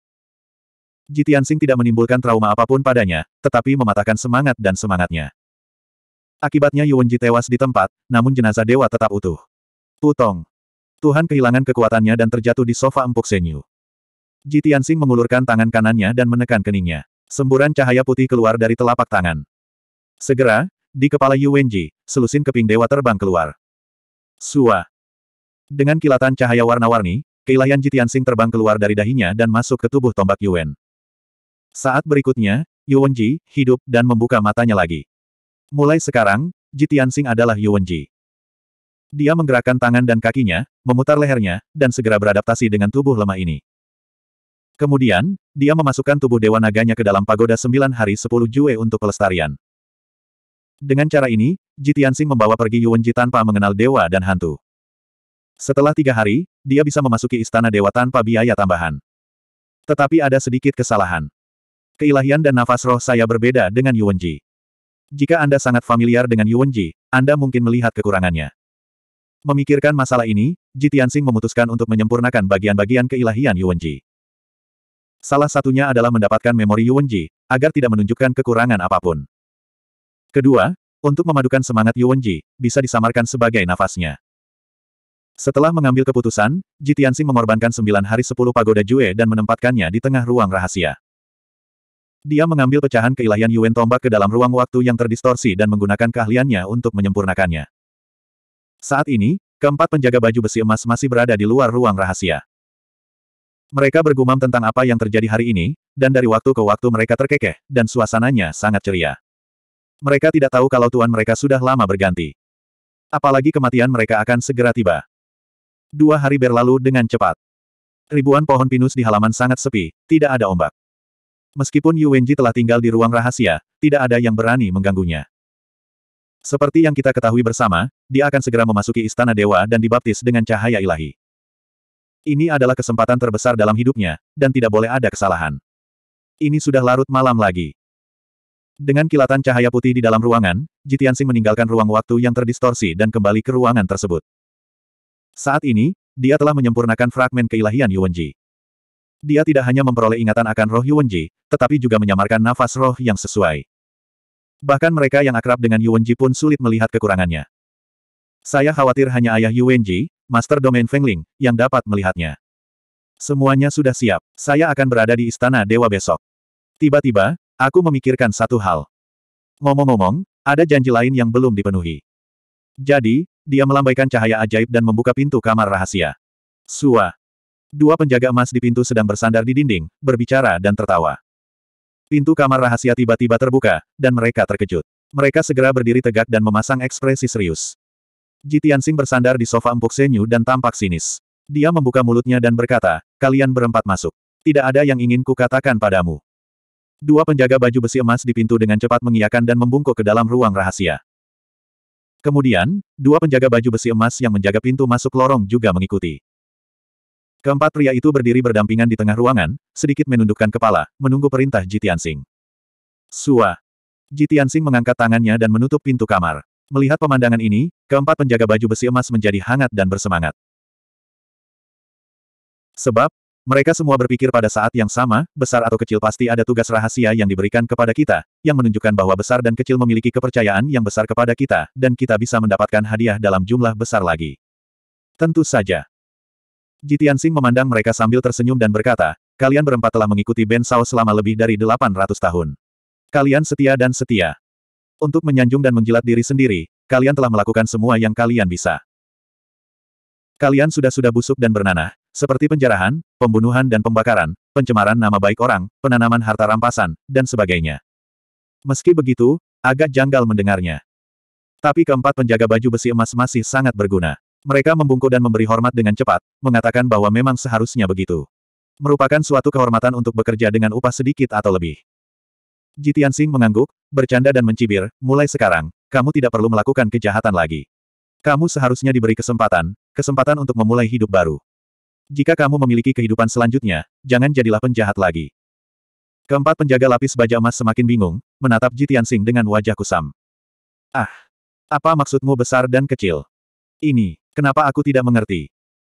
Jitian Sing tidak menimbulkan trauma apapun padanya, tetapi mematahkan semangat dan semangatnya. Akibatnya Yuwenji tewas di tempat, namun jenazah dewa tetap utuh. Putong. Tuhan kehilangan kekuatannya dan terjatuh di sofa empuk Senyu. Ji Tianxing mengulurkan tangan kanannya dan menekan keningnya. Semburan cahaya putih keluar dari telapak tangan. Segera, di kepala Yu selusin keping dewa terbang keluar. Sua. Dengan kilatan cahaya warna-warni, keilahian Ji Tianxing terbang keluar dari dahinya dan masuk ke tubuh tombak Yuan. Saat berikutnya, Yu hidup dan membuka matanya lagi. Mulai sekarang, Ji adalah Yuwenji. Dia menggerakkan tangan dan kakinya, memutar lehernya, dan segera beradaptasi dengan tubuh lemah ini. Kemudian, dia memasukkan tubuh Dewa Naganya ke dalam pagoda sembilan hari sepuluh Jue untuk pelestarian. Dengan cara ini, Jitiansing membawa pergi Yuwenji tanpa mengenal dewa dan hantu. Setelah tiga hari, dia bisa memasuki istana dewa tanpa biaya tambahan. Tetapi ada sedikit kesalahan. Keilahian dan nafas roh saya berbeda dengan Yuwenji. Jika Anda sangat familiar dengan Yuanji, Anda mungkin melihat kekurangannya. Memikirkan masalah ini, Ji Tianxing memutuskan untuk menyempurnakan bagian-bagian keilahian Yuanji. Salah satunya adalah mendapatkan memori Yuanji agar tidak menunjukkan kekurangan apapun. Kedua, untuk memadukan semangat Yuanji bisa disamarkan sebagai nafasnya. Setelah mengambil keputusan, Ji Tianxing mengorbankan sembilan hari sepuluh pagoda Jue dan menempatkannya di tengah ruang rahasia. Dia mengambil pecahan keilahian Yuan tombak ke dalam ruang waktu yang terdistorsi dan menggunakan keahliannya untuk menyempurnakannya. Saat ini, keempat penjaga baju besi emas masih berada di luar ruang rahasia. Mereka bergumam tentang apa yang terjadi hari ini, dan dari waktu ke waktu mereka terkekeh, dan suasananya sangat ceria. Mereka tidak tahu kalau tuan mereka sudah lama berganti. Apalagi kematian mereka akan segera tiba. Dua hari berlalu dengan cepat. Ribuan pohon pinus di halaman sangat sepi, tidak ada ombak. Meskipun Yu Wenji telah tinggal di ruang rahasia, tidak ada yang berani mengganggunya. Seperti yang kita ketahui bersama, dia akan segera memasuki istana dewa dan dibaptis dengan cahaya ilahi. Ini adalah kesempatan terbesar dalam hidupnya, dan tidak boleh ada kesalahan. Ini sudah larut malam lagi. Dengan kilatan cahaya putih di dalam ruangan, Jitiansing meninggalkan ruang waktu yang terdistorsi dan kembali ke ruangan tersebut. Saat ini, dia telah menyempurnakan fragmen keilahian Yuanji. Dia tidak hanya memperoleh ingatan akan roh Yuwenji, tetapi juga menyamarkan nafas roh yang sesuai. Bahkan mereka yang akrab dengan Yuwenji pun sulit melihat kekurangannya. Saya khawatir hanya ayah Yuwenji, Master Domain Fengling, yang dapat melihatnya. Semuanya sudah siap. Saya akan berada di Istana Dewa besok. Tiba-tiba, aku memikirkan satu hal. Ngomong-ngomong, ada janji lain yang belum dipenuhi. Jadi, dia melambaikan cahaya ajaib dan membuka pintu kamar rahasia. Suah. Dua penjaga emas di pintu sedang bersandar di dinding, berbicara dan tertawa. Pintu kamar rahasia tiba-tiba terbuka, dan mereka terkejut. Mereka segera berdiri tegak dan memasang ekspresi serius. Ji Tianxing bersandar di sofa empuk senyu dan tampak sinis. Dia membuka mulutnya dan berkata, kalian berempat masuk. Tidak ada yang ingin kukatakan padamu. Dua penjaga baju besi emas di pintu dengan cepat mengiyakan dan membungkuk ke dalam ruang rahasia. Kemudian, dua penjaga baju besi emas yang menjaga pintu masuk lorong juga mengikuti. Keempat pria itu berdiri berdampingan di tengah ruangan, sedikit menundukkan kepala, menunggu perintah Jitiansing. Sua. Jitiansing mengangkat tangannya dan menutup pintu kamar. Melihat pemandangan ini, keempat penjaga baju besi emas menjadi hangat dan bersemangat. Sebab, mereka semua berpikir pada saat yang sama, besar atau kecil pasti ada tugas rahasia yang diberikan kepada kita, yang menunjukkan bahwa besar dan kecil memiliki kepercayaan yang besar kepada kita, dan kita bisa mendapatkan hadiah dalam jumlah besar lagi. Tentu saja. Jitian Sing memandang mereka sambil tersenyum dan berkata, kalian berempat telah mengikuti Ben Sao selama lebih dari 800 tahun. Kalian setia dan setia. Untuk menyanjung dan menjilat diri sendiri, kalian telah melakukan semua yang kalian bisa. Kalian sudah-sudah busuk dan bernanah, seperti penjarahan, pembunuhan dan pembakaran, pencemaran nama baik orang, penanaman harta rampasan, dan sebagainya. Meski begitu, agak janggal mendengarnya. Tapi keempat penjaga baju besi emas masih sangat berguna. Mereka membungkuk dan memberi hormat dengan cepat, mengatakan bahwa memang seharusnya begitu. Merupakan suatu kehormatan untuk bekerja dengan upah sedikit atau lebih. Jitian Singh mengangguk, bercanda dan mencibir, mulai sekarang, kamu tidak perlu melakukan kejahatan lagi. Kamu seharusnya diberi kesempatan, kesempatan untuk memulai hidup baru. Jika kamu memiliki kehidupan selanjutnya, jangan jadilah penjahat lagi. Keempat penjaga lapis baja emas semakin bingung, menatap Jitian Singh dengan wajah kusam. Ah! Apa maksudmu besar dan kecil? Ini, Kenapa aku tidak mengerti?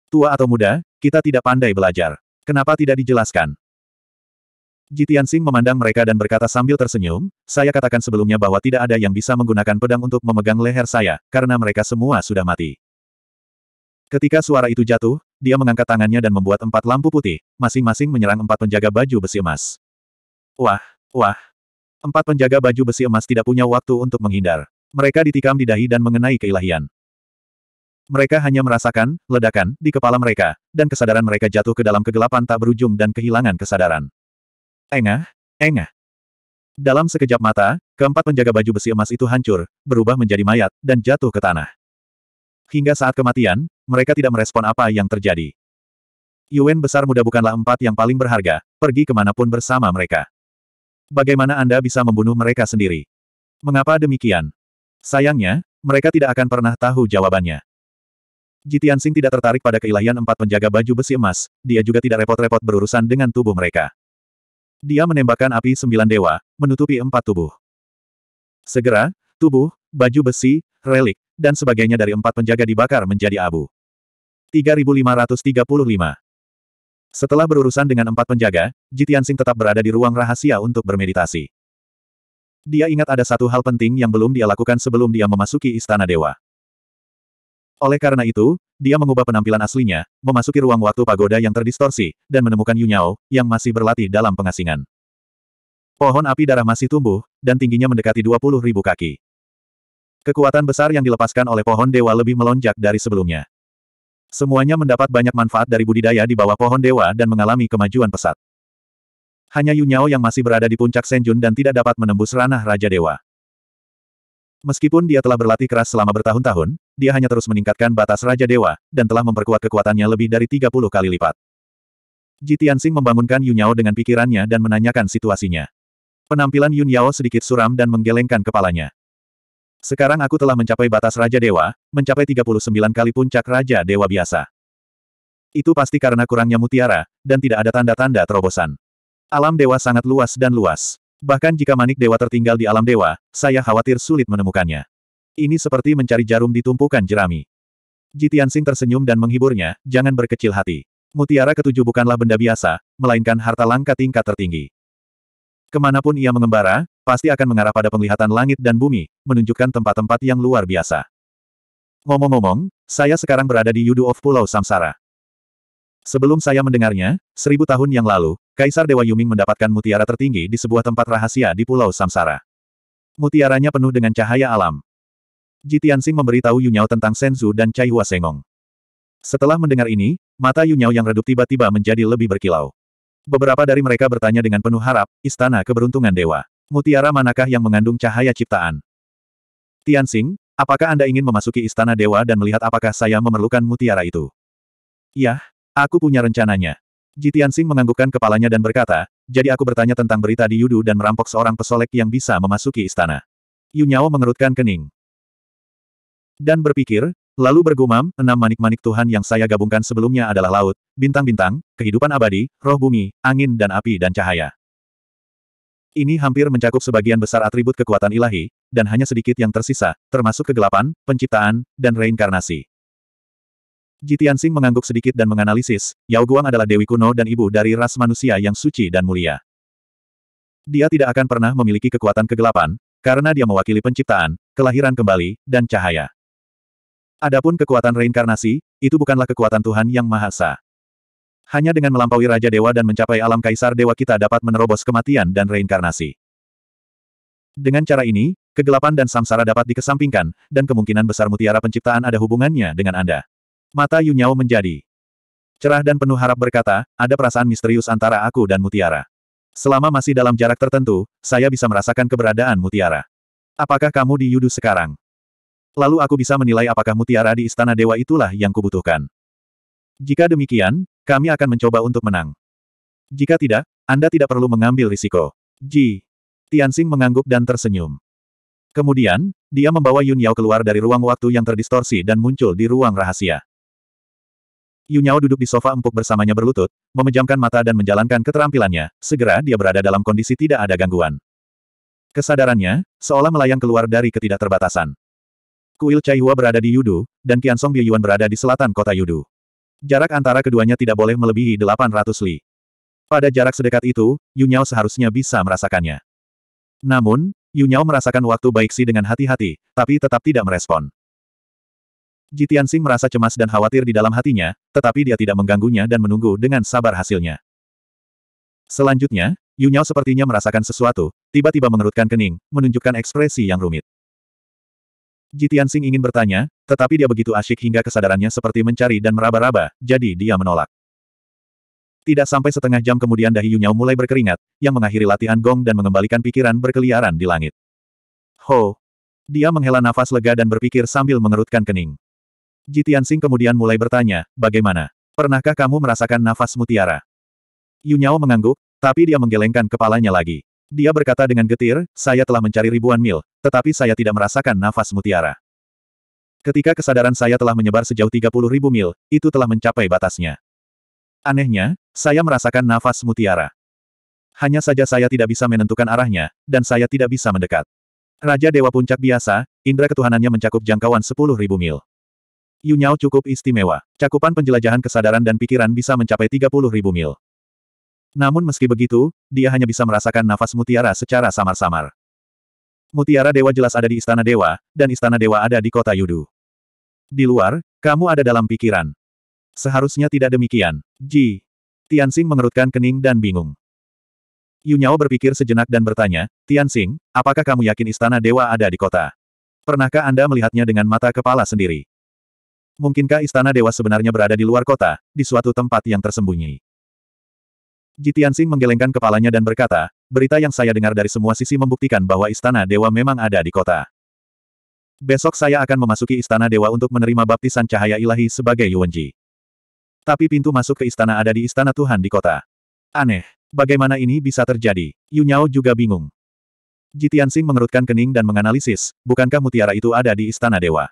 Tua atau muda, kita tidak pandai belajar. Kenapa tidak dijelaskan? Jitian Sing memandang mereka dan berkata sambil tersenyum, saya katakan sebelumnya bahwa tidak ada yang bisa menggunakan pedang untuk memegang leher saya, karena mereka semua sudah mati. Ketika suara itu jatuh, dia mengangkat tangannya dan membuat empat lampu putih, masing-masing menyerang empat penjaga baju besi emas. Wah, wah. Empat penjaga baju besi emas tidak punya waktu untuk menghindar. Mereka ditikam di dahi dan mengenai keilahian. Mereka hanya merasakan, ledakan, di kepala mereka, dan kesadaran mereka jatuh ke dalam kegelapan tak berujung dan kehilangan kesadaran. Engah, engah. Dalam sekejap mata, keempat penjaga baju besi emas itu hancur, berubah menjadi mayat, dan jatuh ke tanah. Hingga saat kematian, mereka tidak merespon apa yang terjadi. Yuen besar muda bukanlah empat yang paling berharga, pergi kemanapun bersama mereka. Bagaimana Anda bisa membunuh mereka sendiri? Mengapa demikian? Sayangnya, mereka tidak akan pernah tahu jawabannya. Jitiansing tidak tertarik pada keilahian empat penjaga baju besi emas, dia juga tidak repot-repot berurusan dengan tubuh mereka. Dia menembakkan api sembilan dewa, menutupi empat tubuh. Segera, tubuh, baju besi, relik, dan sebagainya dari empat penjaga dibakar menjadi abu. 3535 Setelah berurusan dengan empat penjaga, Jitiansing tetap berada di ruang rahasia untuk bermeditasi. Dia ingat ada satu hal penting yang belum dia lakukan sebelum dia memasuki Istana Dewa. Oleh karena itu, dia mengubah penampilan aslinya, memasuki ruang waktu pagoda yang terdistorsi, dan menemukan Yunyao, yang masih berlatih dalam pengasingan. Pohon api darah masih tumbuh, dan tingginya mendekati 20 ribu kaki. Kekuatan besar yang dilepaskan oleh pohon dewa lebih melonjak dari sebelumnya. Semuanya mendapat banyak manfaat dari budidaya di bawah pohon dewa dan mengalami kemajuan pesat. Hanya Yunyao yang masih berada di puncak Senjun dan tidak dapat menembus ranah Raja Dewa. Meskipun dia telah berlatih keras selama bertahun-tahun, dia hanya terus meningkatkan batas Raja Dewa, dan telah memperkuat kekuatannya lebih dari 30 kali lipat. Ji Tianxing membangunkan Yun Yao dengan pikirannya dan menanyakan situasinya. Penampilan Yun Yao sedikit suram dan menggelengkan kepalanya. Sekarang aku telah mencapai batas Raja Dewa, mencapai 39 kali puncak Raja Dewa biasa. Itu pasti karena kurangnya mutiara, dan tidak ada tanda-tanda terobosan. Alam dewa sangat luas dan luas. Bahkan jika manik dewa tertinggal di alam dewa, saya khawatir sulit menemukannya. Ini seperti mencari jarum di tumpukan jerami. Jitiansing tersenyum dan menghiburnya, jangan berkecil hati. Mutiara ketujuh bukanlah benda biasa, melainkan harta langka tingkat tertinggi. Kemanapun ia mengembara, pasti akan mengarah pada penglihatan langit dan bumi, menunjukkan tempat-tempat yang luar biasa. Ngomong-ngomong, saya sekarang berada di Yudu of Pulau Samsara. Sebelum saya mendengarnya, seribu tahun yang lalu, Kaisar Dewa Yuming mendapatkan mutiara tertinggi di sebuah tempat rahasia di Pulau Samsara. Mutiaranya penuh dengan cahaya alam, Ji Tianxing memberitahu Yu Niao tentang Senzu dan Cai Hua Sengong. Setelah mendengar ini, mata Yu Niao yang redup tiba-tiba menjadi lebih berkilau. Beberapa dari mereka bertanya dengan penuh harap, istana keberuntungan dewa. Mutiara manakah yang mengandung cahaya ciptaan? Tianxing, apakah Anda ingin memasuki istana dewa dan melihat apakah saya memerlukan mutiara itu? Yah, aku punya rencananya. Ji Tianxing menganggukkan kepalanya dan berkata, jadi aku bertanya tentang berita di Yudu dan merampok seorang pesolek yang bisa memasuki istana. Yu Niao mengerutkan kening. Dan berpikir, lalu bergumam, enam manik-manik Tuhan yang saya gabungkan sebelumnya adalah laut, bintang-bintang, kehidupan abadi, roh bumi, angin dan api dan cahaya. Ini hampir mencakup sebagian besar atribut kekuatan ilahi, dan hanya sedikit yang tersisa, termasuk kegelapan, penciptaan, dan reinkarnasi. Jitian Sing mengangguk sedikit dan menganalisis, Yao Guang adalah dewi kuno dan ibu dari ras manusia yang suci dan mulia. Dia tidak akan pernah memiliki kekuatan kegelapan, karena dia mewakili penciptaan, kelahiran kembali, dan cahaya. Adapun kekuatan reinkarnasi, itu bukanlah kekuatan Tuhan yang Maha Esa. Hanya dengan melampaui Raja Dewa dan mencapai alam Kaisar Dewa kita dapat menerobos kematian dan reinkarnasi. Dengan cara ini, kegelapan dan samsara dapat dikesampingkan, dan kemungkinan besar mutiara penciptaan ada hubungannya dengan Anda. Mata Yunyao menjadi cerah dan penuh harap berkata, ada perasaan misterius antara aku dan mutiara. Selama masih dalam jarak tertentu, saya bisa merasakan keberadaan mutiara. Apakah kamu di Yudu sekarang? Lalu aku bisa menilai apakah mutiara di istana dewa itulah yang kubutuhkan. Jika demikian, kami akan mencoba untuk menang. Jika tidak, Anda tidak perlu mengambil risiko. Ji. Tianxing mengangguk dan tersenyum. Kemudian, dia membawa Yun Yao keluar dari ruang waktu yang terdistorsi dan muncul di ruang rahasia. Yun Yao duduk di sofa empuk bersamanya berlutut, memejamkan mata dan menjalankan keterampilannya, segera dia berada dalam kondisi tidak ada gangguan. Kesadarannya, seolah melayang keluar dari ketidakterbatasan. Kuil Caihua berada di Yudu, dan Qiansong Biyuan berada di selatan kota Yudu. Jarak antara keduanya tidak boleh melebihi 800 li. Pada jarak sedekat itu, Yunyao seharusnya bisa merasakannya. Namun, Yunyao merasakan waktu baik si dengan hati-hati, tapi tetap tidak merespon. Jitiansing merasa cemas dan khawatir di dalam hatinya, tetapi dia tidak mengganggunya dan menunggu dengan sabar hasilnya. Selanjutnya, Yunyao sepertinya merasakan sesuatu, tiba-tiba mengerutkan kening, menunjukkan ekspresi yang rumit. Sing ingin bertanya, tetapi dia begitu asyik hingga kesadarannya seperti mencari dan meraba-raba, jadi dia menolak. Tidak sampai setengah jam kemudian dahi Yunyao mulai berkeringat, yang mengakhiri latihan gong dan mengembalikan pikiran berkeliaran di langit. Ho! Dia menghela nafas lega dan berpikir sambil mengerutkan kening. Sing kemudian mulai bertanya, bagaimana? Pernahkah kamu merasakan nafas mutiara? Yunyao mengangguk, tapi dia menggelengkan kepalanya lagi. Dia berkata dengan getir, saya telah mencari ribuan mil, tetapi saya tidak merasakan nafas mutiara. Ketika kesadaran saya telah menyebar sejauh 30 ribu mil, itu telah mencapai batasnya. Anehnya, saya merasakan nafas mutiara. Hanya saja saya tidak bisa menentukan arahnya, dan saya tidak bisa mendekat. Raja Dewa Puncak biasa, indera ketuhanannya mencakup jangkauan ribu mil. Yunyao cukup istimewa. Cakupan penjelajahan kesadaran dan pikiran bisa mencapai ribu mil. Namun meski begitu, dia hanya bisa merasakan nafas mutiara secara samar-samar. Mutiara Dewa jelas ada di Istana Dewa, dan Istana Dewa ada di kota Yudu. Di luar, kamu ada dalam pikiran. Seharusnya tidak demikian. Ji. Tianxing mengerutkan kening dan bingung. Yunyao berpikir sejenak dan bertanya, Tianxing, apakah kamu yakin Istana Dewa ada di kota? Pernahkah Anda melihatnya dengan mata kepala sendiri? Mungkinkah Istana Dewa sebenarnya berada di luar kota, di suatu tempat yang tersembunyi? Jitiansing menggelengkan kepalanya dan berkata, berita yang saya dengar dari semua sisi membuktikan bahwa Istana Dewa memang ada di kota. Besok saya akan memasuki Istana Dewa untuk menerima baptisan cahaya ilahi sebagai Yuanji. Tapi pintu masuk ke istana ada di Istana Tuhan di kota. Aneh. Bagaimana ini bisa terjadi? Yunyao juga bingung. Jitiansing mengerutkan kening dan menganalisis, bukankah mutiara itu ada di Istana Dewa?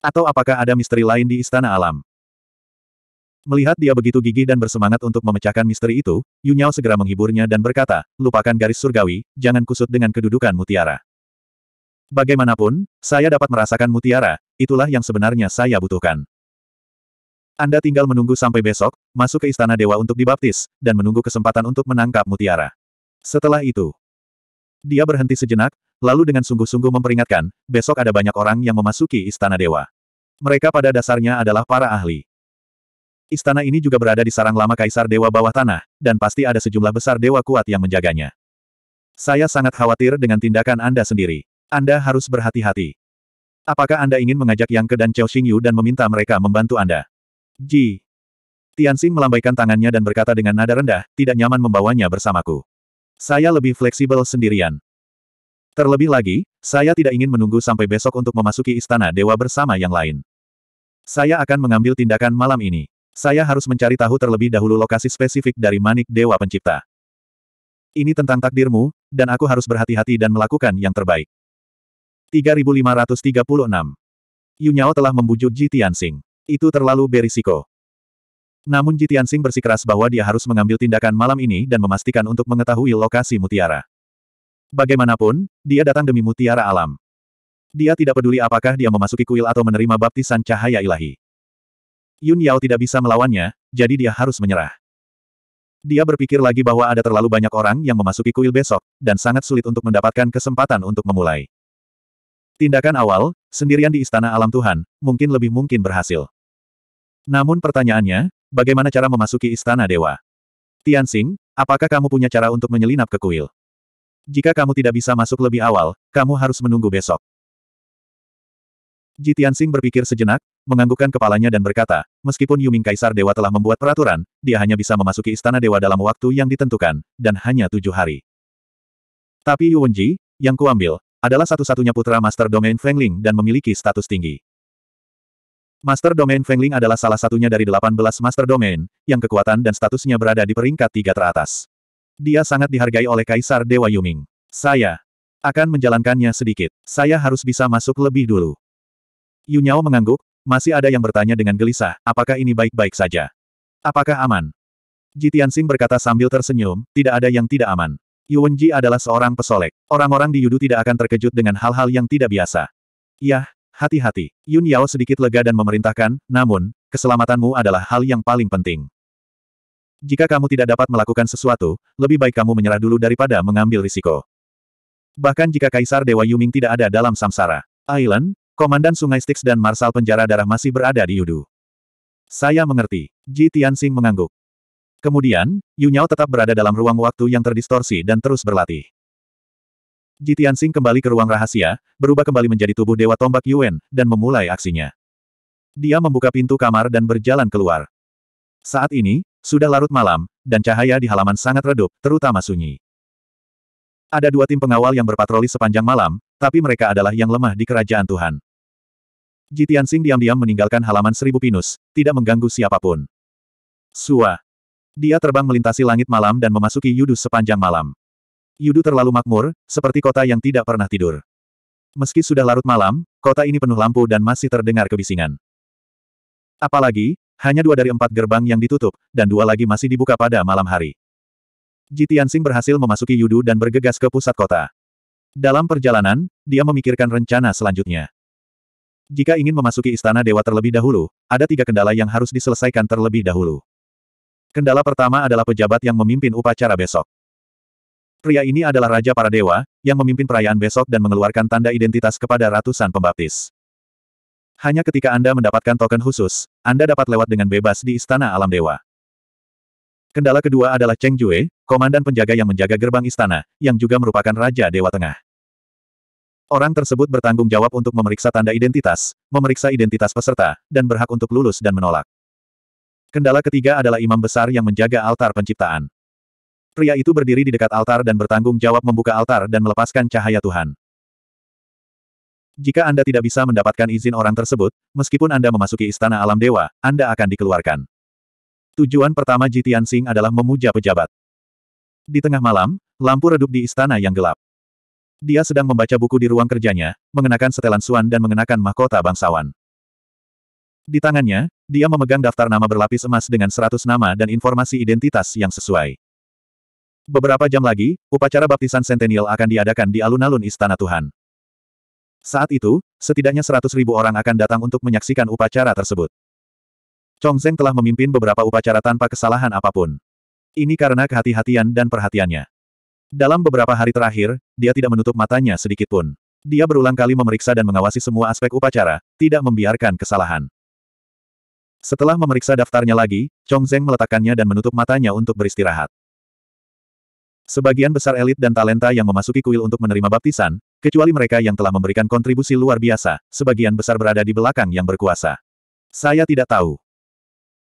Atau apakah ada misteri lain di Istana Alam? Melihat dia begitu gigih dan bersemangat untuk memecahkan misteri itu, Yunyao segera menghiburnya dan berkata, lupakan garis surgawi, jangan kusut dengan kedudukan mutiara. Bagaimanapun, saya dapat merasakan mutiara, itulah yang sebenarnya saya butuhkan. Anda tinggal menunggu sampai besok, masuk ke istana dewa untuk dibaptis, dan menunggu kesempatan untuk menangkap mutiara. Setelah itu, dia berhenti sejenak, lalu dengan sungguh-sungguh memperingatkan, besok ada banyak orang yang memasuki istana dewa. Mereka pada dasarnya adalah para ahli. Istana ini juga berada di sarang lama Kaisar Dewa Bawah Tanah, dan pasti ada sejumlah besar dewa kuat yang menjaganya. Saya sangat khawatir dengan tindakan Anda sendiri. Anda harus berhati-hati. Apakah Anda ingin mengajak Yang Ke dan Chao Xingyu dan meminta mereka membantu Anda? Ji. Tianxin melambaikan tangannya dan berkata dengan nada rendah, tidak nyaman membawanya bersamaku. Saya lebih fleksibel sendirian. Terlebih lagi, saya tidak ingin menunggu sampai besok untuk memasuki istana dewa bersama yang lain. Saya akan mengambil tindakan malam ini. Saya harus mencari tahu terlebih dahulu lokasi spesifik dari manik Dewa Pencipta. Ini tentang takdirmu, dan aku harus berhati-hati dan melakukan yang terbaik. 3536 Yu telah membujuk Ji Tianxing. Itu terlalu berisiko. Namun Ji Tianxing bersikeras bahwa dia harus mengambil tindakan malam ini dan memastikan untuk mengetahui lokasi mutiara. Bagaimanapun, dia datang demi mutiara alam. Dia tidak peduli apakah dia memasuki kuil atau menerima baptisan cahaya ilahi. Yun Yao tidak bisa melawannya, jadi dia harus menyerah. Dia berpikir lagi bahwa ada terlalu banyak orang yang memasuki kuil besok, dan sangat sulit untuk mendapatkan kesempatan untuk memulai. Tindakan awal, sendirian di Istana Alam Tuhan, mungkin lebih mungkin berhasil. Namun pertanyaannya, bagaimana cara memasuki Istana Dewa? Tianxing, apakah kamu punya cara untuk menyelinap ke kuil? Jika kamu tidak bisa masuk lebih awal, kamu harus menunggu besok. Ji Tianxing berpikir sejenak, menganggukkan kepalanya dan berkata, meskipun Yuming Kaisar Dewa telah membuat peraturan, dia hanya bisa memasuki Istana Dewa dalam waktu yang ditentukan, dan hanya tujuh hari. Tapi Yu Wenji, yang kuambil, adalah satu-satunya putra Master Domain Fengling dan memiliki status tinggi. Master Domain Fengling adalah salah satunya dari 18 Master Domain, yang kekuatan dan statusnya berada di peringkat tiga teratas. Dia sangat dihargai oleh Kaisar Dewa Yuming. Saya akan menjalankannya sedikit. Saya harus bisa masuk lebih dulu. Yunyao mengangguk, masih ada yang bertanya dengan gelisah, apakah ini baik-baik saja? Apakah aman? Ji Tianxing berkata sambil tersenyum, tidak ada yang tidak aman. Yuanji adalah seorang pesolek. Orang-orang di Yudu tidak akan terkejut dengan hal-hal yang tidak biasa. Yah, hati-hati. Yun Yao sedikit lega dan memerintahkan, namun, keselamatanmu adalah hal yang paling penting. Jika kamu tidak dapat melakukan sesuatu, lebih baik kamu menyerah dulu daripada mengambil risiko. Bahkan jika Kaisar Dewa Yuming tidak ada dalam samsara. Island, Komandan Sungai Styx dan Marsal Penjara Darah masih berada di Yudu. Saya mengerti. Ji Tianxing mengangguk. Kemudian, Yu Nyao tetap berada dalam ruang waktu yang terdistorsi dan terus berlatih. Ji Tianxing kembali ke ruang rahasia, berubah kembali menjadi tubuh Dewa Tombak Yuan dan memulai aksinya. Dia membuka pintu kamar dan berjalan keluar. Saat ini, sudah larut malam, dan cahaya di halaman sangat redup, terutama sunyi. Ada dua tim pengawal yang berpatroli sepanjang malam, tapi mereka adalah yang lemah di kerajaan Tuhan. Jitian Tianxing diam-diam meninggalkan halaman seribu pinus, tidak mengganggu siapapun. Sua. Dia terbang melintasi langit malam dan memasuki Yudu sepanjang malam. Yudu terlalu makmur, seperti kota yang tidak pernah tidur. Meski sudah larut malam, kota ini penuh lampu dan masih terdengar kebisingan. Apalagi, hanya dua dari empat gerbang yang ditutup, dan dua lagi masih dibuka pada malam hari. Jitian Tianxing berhasil memasuki Yudu dan bergegas ke pusat kota. Dalam perjalanan, dia memikirkan rencana selanjutnya. Jika ingin memasuki istana dewa terlebih dahulu, ada tiga kendala yang harus diselesaikan terlebih dahulu. Kendala pertama adalah pejabat yang memimpin upacara besok. Pria ini adalah Raja para Dewa, yang memimpin perayaan besok dan mengeluarkan tanda identitas kepada ratusan pembaptis. Hanya ketika Anda mendapatkan token khusus, Anda dapat lewat dengan bebas di Istana Alam Dewa. Kendala kedua adalah Cheng Jue, komandan penjaga yang menjaga gerbang istana, yang juga merupakan Raja Dewa Tengah. Orang tersebut bertanggung jawab untuk memeriksa tanda identitas, memeriksa identitas peserta, dan berhak untuk lulus dan menolak. Kendala ketiga adalah imam besar yang menjaga altar penciptaan. Pria itu berdiri di dekat altar dan bertanggung jawab membuka altar dan melepaskan cahaya Tuhan. Jika Anda tidak bisa mendapatkan izin orang tersebut, meskipun Anda memasuki istana alam dewa, Anda akan dikeluarkan. Tujuan pertama Jitian Singh adalah memuja pejabat. Di tengah malam, lampu redup di istana yang gelap. Dia sedang membaca buku di ruang kerjanya, mengenakan setelan suan dan mengenakan mahkota bangsawan. Di tangannya, dia memegang daftar nama berlapis emas dengan seratus nama dan informasi identitas yang sesuai. Beberapa jam lagi, upacara baptisan sentenial akan diadakan di alun-alun Istana Tuhan. Saat itu, setidaknya seratus ribu orang akan datang untuk menyaksikan upacara tersebut. Chong Zeng telah memimpin beberapa upacara tanpa kesalahan apapun. Ini karena kehati-hatian dan perhatiannya. Dalam beberapa hari terakhir, dia tidak menutup matanya sedikit pun. Dia berulang kali memeriksa dan mengawasi semua aspek upacara, tidak membiarkan kesalahan. Setelah memeriksa daftarnya lagi, Chong Zeng meletakkannya dan menutup matanya untuk beristirahat. Sebagian besar elit dan talenta yang memasuki kuil untuk menerima baptisan, kecuali mereka yang telah memberikan kontribusi luar biasa, sebagian besar berada di belakang yang berkuasa. Saya tidak tahu.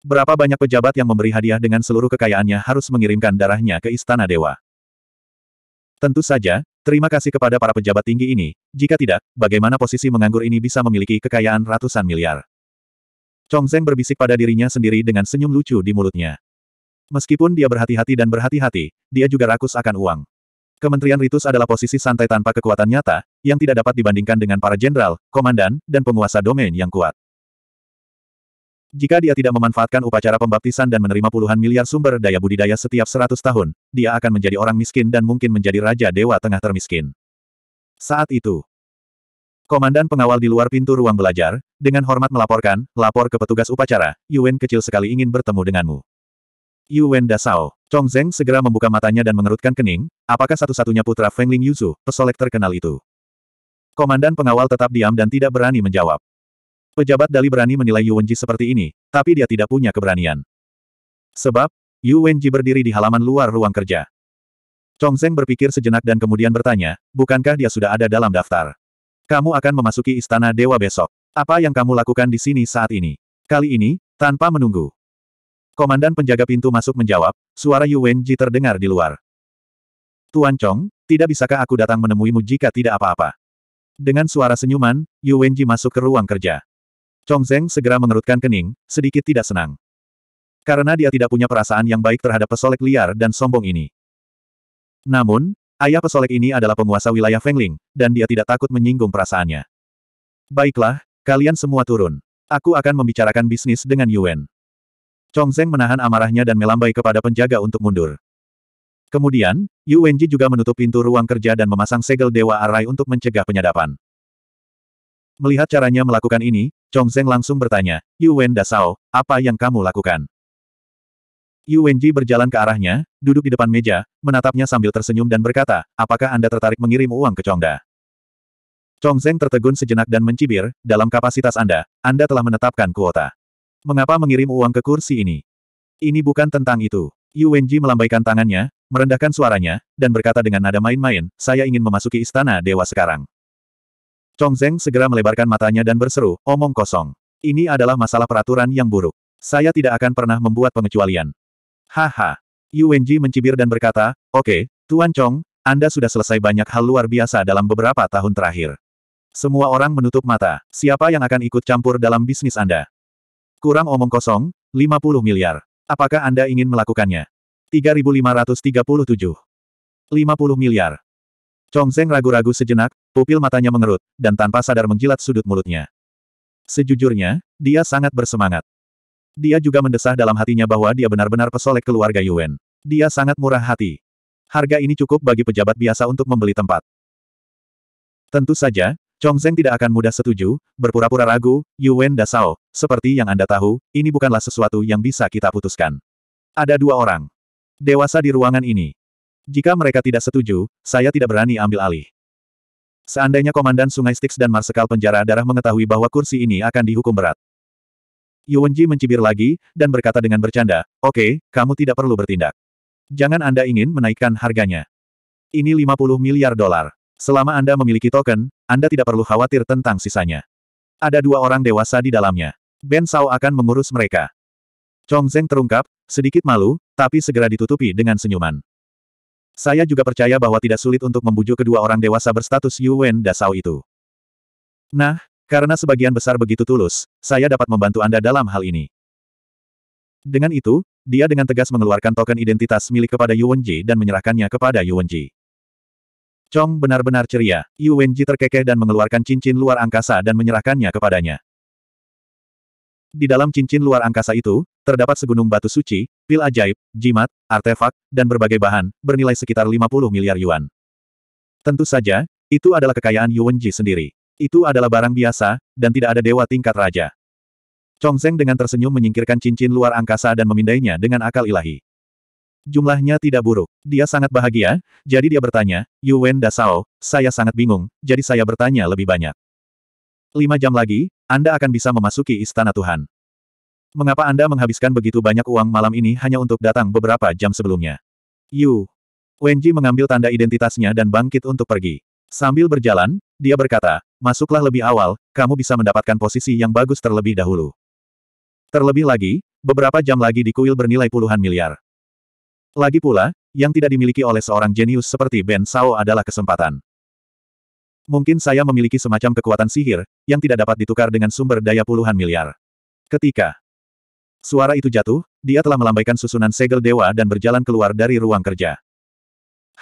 Berapa banyak pejabat yang memberi hadiah dengan seluruh kekayaannya harus mengirimkan darahnya ke Istana Dewa. Tentu saja, terima kasih kepada para pejabat tinggi ini, jika tidak, bagaimana posisi menganggur ini bisa memiliki kekayaan ratusan miliar. Chong Zeng berbisik pada dirinya sendiri dengan senyum lucu di mulutnya. Meskipun dia berhati-hati dan berhati-hati, dia juga rakus akan uang. Kementerian Ritus adalah posisi santai tanpa kekuatan nyata, yang tidak dapat dibandingkan dengan para jenderal, komandan, dan penguasa domain yang kuat. Jika dia tidak memanfaatkan upacara pembaptisan dan menerima puluhan miliar sumber daya budidaya setiap seratus tahun, dia akan menjadi orang miskin dan mungkin menjadi raja dewa tengah termiskin. Saat itu, komandan pengawal di luar pintu ruang belajar, dengan hormat melaporkan, lapor ke petugas upacara, Yuen kecil sekali ingin bertemu denganmu. Yuen Dasao, Chong Zeng segera membuka matanya dan mengerutkan kening, apakah satu-satunya putra Feng Ling Yuzu, pesolek terkenal itu? Komandan pengawal tetap diam dan tidak berani menjawab. Pejabat Dali berani menilai Yu Wenji seperti ini, tapi dia tidak punya keberanian. Sebab, Yu Wenji berdiri di halaman luar ruang kerja. Chong Zeng berpikir sejenak dan kemudian bertanya, bukankah dia sudah ada dalam daftar? Kamu akan memasuki istana dewa besok. Apa yang kamu lakukan di sini saat ini? Kali ini, tanpa menunggu. Komandan penjaga pintu masuk menjawab, suara Yu Wenji terdengar di luar. Tuan Chong, tidak bisakah aku datang menemuimu jika tidak apa-apa? Dengan suara senyuman, Yu Wenji masuk ke ruang kerja. Chong Zeng segera mengerutkan kening, sedikit tidak senang. Karena dia tidak punya perasaan yang baik terhadap pesolek liar dan sombong ini. Namun, ayah pesolek ini adalah penguasa wilayah Fengling, dan dia tidak takut menyinggung perasaannya. Baiklah, kalian semua turun. Aku akan membicarakan bisnis dengan Yuan. Chong Zeng menahan amarahnya dan melambai kepada penjaga untuk mundur. Kemudian, Yuan Wenji juga menutup pintu ruang kerja dan memasang segel Dewa Arai untuk mencegah penyadapan. Melihat caranya melakukan ini, Chong Zeng langsung bertanya, Yuwen Dasao, apa yang kamu lakukan? Wenji berjalan ke arahnya, duduk di depan meja, menatapnya sambil tersenyum dan berkata, apakah Anda tertarik mengirim uang ke Chongda? Chong Zeng tertegun sejenak dan mencibir, dalam kapasitas Anda, Anda telah menetapkan kuota. Mengapa mengirim uang ke kursi ini? Ini bukan tentang itu. Yu Wenji melambaikan tangannya, merendahkan suaranya, dan berkata dengan nada main-main, saya ingin memasuki istana dewa sekarang. Chong Zeng segera melebarkan matanya dan berseru, omong kosong. Ini adalah masalah peraturan yang buruk. Saya tidak akan pernah membuat pengecualian. Haha. Yu Wenji mencibir dan berkata, oke, okay, Tuan Chong, Anda sudah selesai banyak hal luar biasa dalam beberapa tahun terakhir. Semua orang menutup mata. Siapa yang akan ikut campur dalam bisnis Anda? Kurang omong kosong, 50 miliar. Apakah Anda ingin melakukannya? 3537. 50 miliar. Chong Zeng ragu-ragu sejenak, pupil matanya mengerut, dan tanpa sadar menjilat sudut mulutnya. Sejujurnya, dia sangat bersemangat. Dia juga mendesah dalam hatinya bahwa dia benar-benar pesolek keluarga Yuan. Dia sangat murah hati. Harga ini cukup bagi pejabat biasa untuk membeli tempat. Tentu saja, Chong Zeng tidak akan mudah setuju, berpura-pura ragu, Yuan Dasao, seperti yang Anda tahu, ini bukanlah sesuatu yang bisa kita putuskan. Ada dua orang. Dewasa di ruangan ini. Jika mereka tidak setuju, saya tidak berani ambil alih. Seandainya Komandan Sungai Styx dan Marsekal Penjara Darah mengetahui bahwa kursi ini akan dihukum berat. Yuwenji mencibir lagi, dan berkata dengan bercanda, Oke, okay, kamu tidak perlu bertindak. Jangan Anda ingin menaikkan harganya. Ini 50 miliar dolar. Selama Anda memiliki token, Anda tidak perlu khawatir tentang sisanya. Ada dua orang dewasa di dalamnya. Ben Sao akan mengurus mereka. Chong Zeng terungkap, sedikit malu, tapi segera ditutupi dengan senyuman. Saya juga percaya bahwa tidak sulit untuk membujuk kedua orang dewasa berstatus Yuwen Dasao itu. Nah, karena sebagian besar begitu tulus, saya dapat membantu Anda dalam hal ini. Dengan itu, dia dengan tegas mengeluarkan token identitas milik kepada Ji dan menyerahkannya kepada Ji. Chong benar-benar ceria. Ji terkekeh dan mengeluarkan cincin luar angkasa dan menyerahkannya kepadanya. Di dalam cincin luar angkasa itu, terdapat segunung batu suci, pil ajaib, jimat, artefak, dan berbagai bahan, bernilai sekitar 50 miliar yuan. Tentu saja, itu adalah kekayaan yuanji sendiri. Itu adalah barang biasa, dan tidak ada dewa tingkat raja. Chong Chongzeng dengan tersenyum menyingkirkan cincin luar angkasa dan memindainya dengan akal ilahi. Jumlahnya tidak buruk. Dia sangat bahagia, jadi dia bertanya, yuan Dasao, saya sangat bingung, jadi saya bertanya lebih banyak. Lima jam lagi, anda akan bisa memasuki istana Tuhan. Mengapa Anda menghabiskan begitu banyak uang malam ini hanya untuk datang beberapa jam sebelumnya? Yu. Wenji mengambil tanda identitasnya dan bangkit untuk pergi. Sambil berjalan, dia berkata, masuklah lebih awal, kamu bisa mendapatkan posisi yang bagus terlebih dahulu. Terlebih lagi, beberapa jam lagi di kuil bernilai puluhan miliar. Lagi pula, yang tidak dimiliki oleh seorang jenius seperti Ben Sao adalah kesempatan. Mungkin saya memiliki semacam kekuatan sihir, yang tidak dapat ditukar dengan sumber daya puluhan miliar. Ketika suara itu jatuh, dia telah melambaikan susunan segel dewa dan berjalan keluar dari ruang kerja.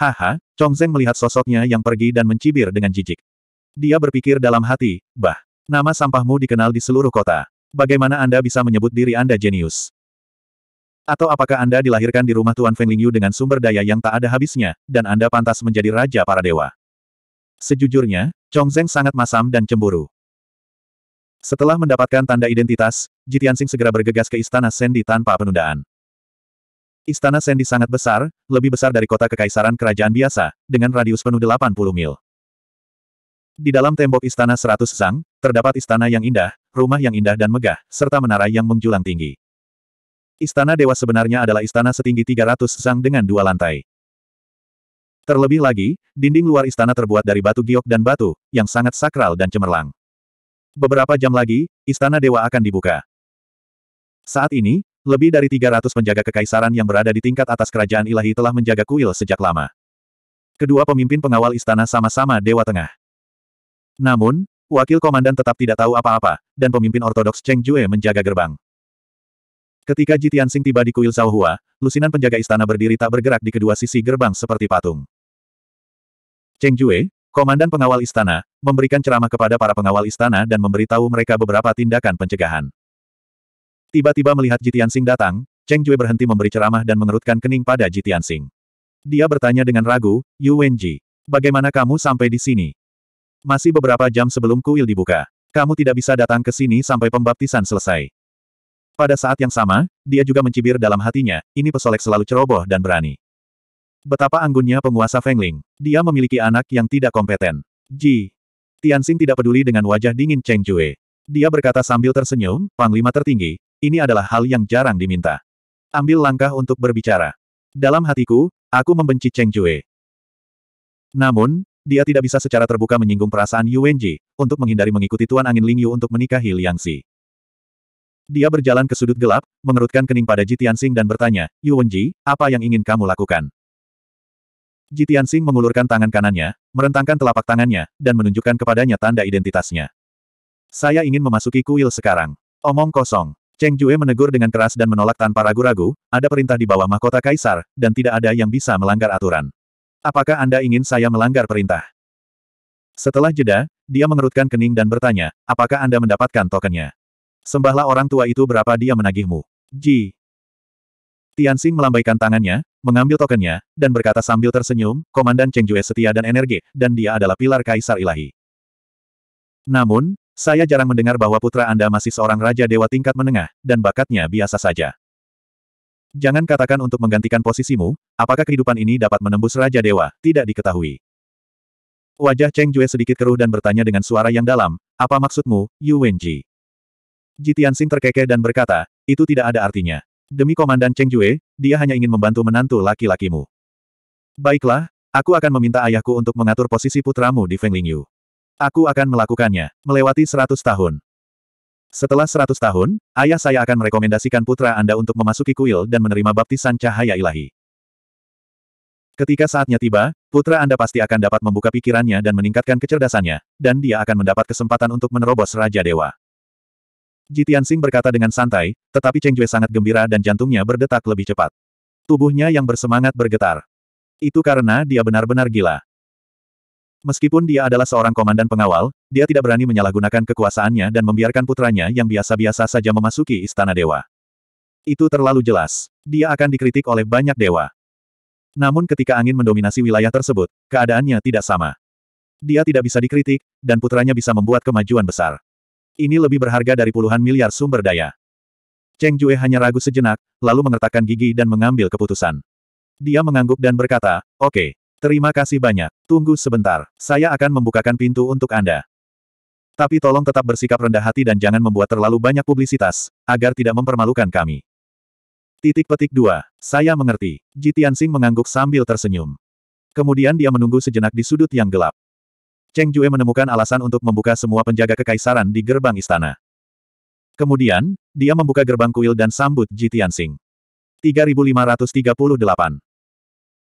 Haha, Chong Zeng melihat sosoknya yang pergi dan mencibir dengan jijik. Dia berpikir dalam hati, bah, nama sampahmu dikenal di seluruh kota. Bagaimana Anda bisa menyebut diri Anda jenius? Atau apakah Anda dilahirkan di rumah Tuan Feng Lingyu dengan sumber daya yang tak ada habisnya, dan Anda pantas menjadi raja para dewa? Sejujurnya, Chong Zeng sangat masam dan cemburu. Setelah mendapatkan tanda identitas, Jitiansing segera bergegas ke Istana Sendi tanpa penundaan. Istana Sendi sangat besar, lebih besar dari kota kekaisaran kerajaan biasa, dengan radius penuh 80 mil. Di dalam tembok istana 100 zhang, terdapat istana yang indah, rumah yang indah dan megah, serta menara yang menjulang tinggi. Istana Dewa sebenarnya adalah istana setinggi 300 zhang dengan dua lantai. Terlebih lagi, dinding luar istana terbuat dari batu giok dan batu, yang sangat sakral dan cemerlang. Beberapa jam lagi, istana dewa akan dibuka. Saat ini, lebih dari 300 penjaga kekaisaran yang berada di tingkat atas kerajaan ilahi telah menjaga kuil sejak lama. Kedua pemimpin pengawal istana sama-sama Dewa Tengah. Namun, wakil komandan tetap tidak tahu apa-apa, dan pemimpin ortodoks Cheng Jue menjaga gerbang. Ketika Jitian Sing tiba di kuil Zhao Hua, lusinan penjaga istana berdiri tak bergerak di kedua sisi gerbang seperti patung. Cheng Jue, komandan pengawal istana, memberikan ceramah kepada para pengawal istana dan memberitahu mereka beberapa tindakan pencegahan. Tiba-tiba melihat Jitian Sing datang, Cheng Jue berhenti memberi ceramah dan mengerutkan kening pada Jitian Sing. Dia bertanya dengan ragu, Yu Wenji, bagaimana kamu sampai di sini? Masih beberapa jam sebelum kuil dibuka. Kamu tidak bisa datang ke sini sampai pembaptisan selesai. Pada saat yang sama, dia juga mencibir dalam hatinya, ini pesolek selalu ceroboh dan berani. Betapa anggunnya penguasa Fengling. Dia memiliki anak yang tidak kompeten. Ji. Tianxing tidak peduli dengan wajah dingin Cheng Jue. Dia berkata sambil tersenyum, Panglima tertinggi, ini adalah hal yang jarang diminta. Ambil langkah untuk berbicara. Dalam hatiku, aku membenci Cheng Jue. Namun, dia tidak bisa secara terbuka menyinggung perasaan Yu Wenji, untuk menghindari mengikuti Tuan Angin Lingyu untuk menikahi Liang Xi. Dia berjalan ke sudut gelap, mengerutkan kening pada Ji Tianxing dan bertanya, Yu Wenji, apa yang ingin kamu lakukan? Jitian Sing mengulurkan tangan kanannya, merentangkan telapak tangannya, dan menunjukkan kepadanya tanda identitasnya. Saya ingin memasuki kuil sekarang. Omong kosong. Cheng Jue menegur dengan keras dan menolak tanpa ragu-ragu, ada perintah di bawah mahkota kaisar, dan tidak ada yang bisa melanggar aturan. Apakah Anda ingin saya melanggar perintah? Setelah jeda, dia mengerutkan kening dan bertanya, apakah Anda mendapatkan tokennya? Sembahlah orang tua itu berapa dia menagihmu. Ji, Xing melambaikan tangannya, mengambil tokennya, dan berkata sambil tersenyum, Komandan Cheng Jue setia dan energi, dan dia adalah pilar kaisar ilahi. Namun, saya jarang mendengar bahwa putra Anda masih seorang raja dewa tingkat menengah, dan bakatnya biasa saja. Jangan katakan untuk menggantikan posisimu, apakah kehidupan ini dapat menembus raja dewa, tidak diketahui. Wajah Cheng Jue sedikit keruh dan bertanya dengan suara yang dalam, apa maksudmu, Yu Wenji? Ji Jitiansing terkekeh dan berkata, itu tidak ada artinya. Demi Komandan Cheng Jue, dia hanya ingin membantu menantu laki-lakimu. Baiklah, aku akan meminta ayahku untuk mengatur posisi putramu di Feng Fenglingyu. Aku akan melakukannya, melewati seratus tahun. Setelah seratus tahun, ayah saya akan merekomendasikan putra Anda untuk memasuki kuil dan menerima baptisan cahaya ilahi. Ketika saatnya tiba, putra Anda pasti akan dapat membuka pikirannya dan meningkatkan kecerdasannya, dan dia akan mendapat kesempatan untuk menerobos Raja Dewa. Jitian Sing berkata dengan santai, tetapi Cheng Jue sangat gembira dan jantungnya berdetak lebih cepat. Tubuhnya yang bersemangat bergetar. Itu karena dia benar-benar gila. Meskipun dia adalah seorang komandan pengawal, dia tidak berani menyalahgunakan kekuasaannya dan membiarkan putranya yang biasa-biasa saja memasuki istana dewa. Itu terlalu jelas. Dia akan dikritik oleh banyak dewa. Namun ketika angin mendominasi wilayah tersebut, keadaannya tidak sama. Dia tidak bisa dikritik, dan putranya bisa membuat kemajuan besar. Ini lebih berharga dari puluhan miliar sumber daya. Cheng Jue hanya ragu sejenak, lalu mengertakkan gigi dan mengambil keputusan. Dia mengangguk dan berkata, oke, okay, terima kasih banyak, tunggu sebentar, saya akan membukakan pintu untuk Anda. Tapi tolong tetap bersikap rendah hati dan jangan membuat terlalu banyak publisitas, agar tidak mempermalukan kami. Titik petik dua. Saya mengerti. Jitian Sing mengangguk sambil tersenyum. Kemudian dia menunggu sejenak di sudut yang gelap. Cheng Jue menemukan alasan untuk membuka semua penjaga kekaisaran di gerbang istana. Kemudian, dia membuka gerbang kuil dan sambut Jitiansing. 3538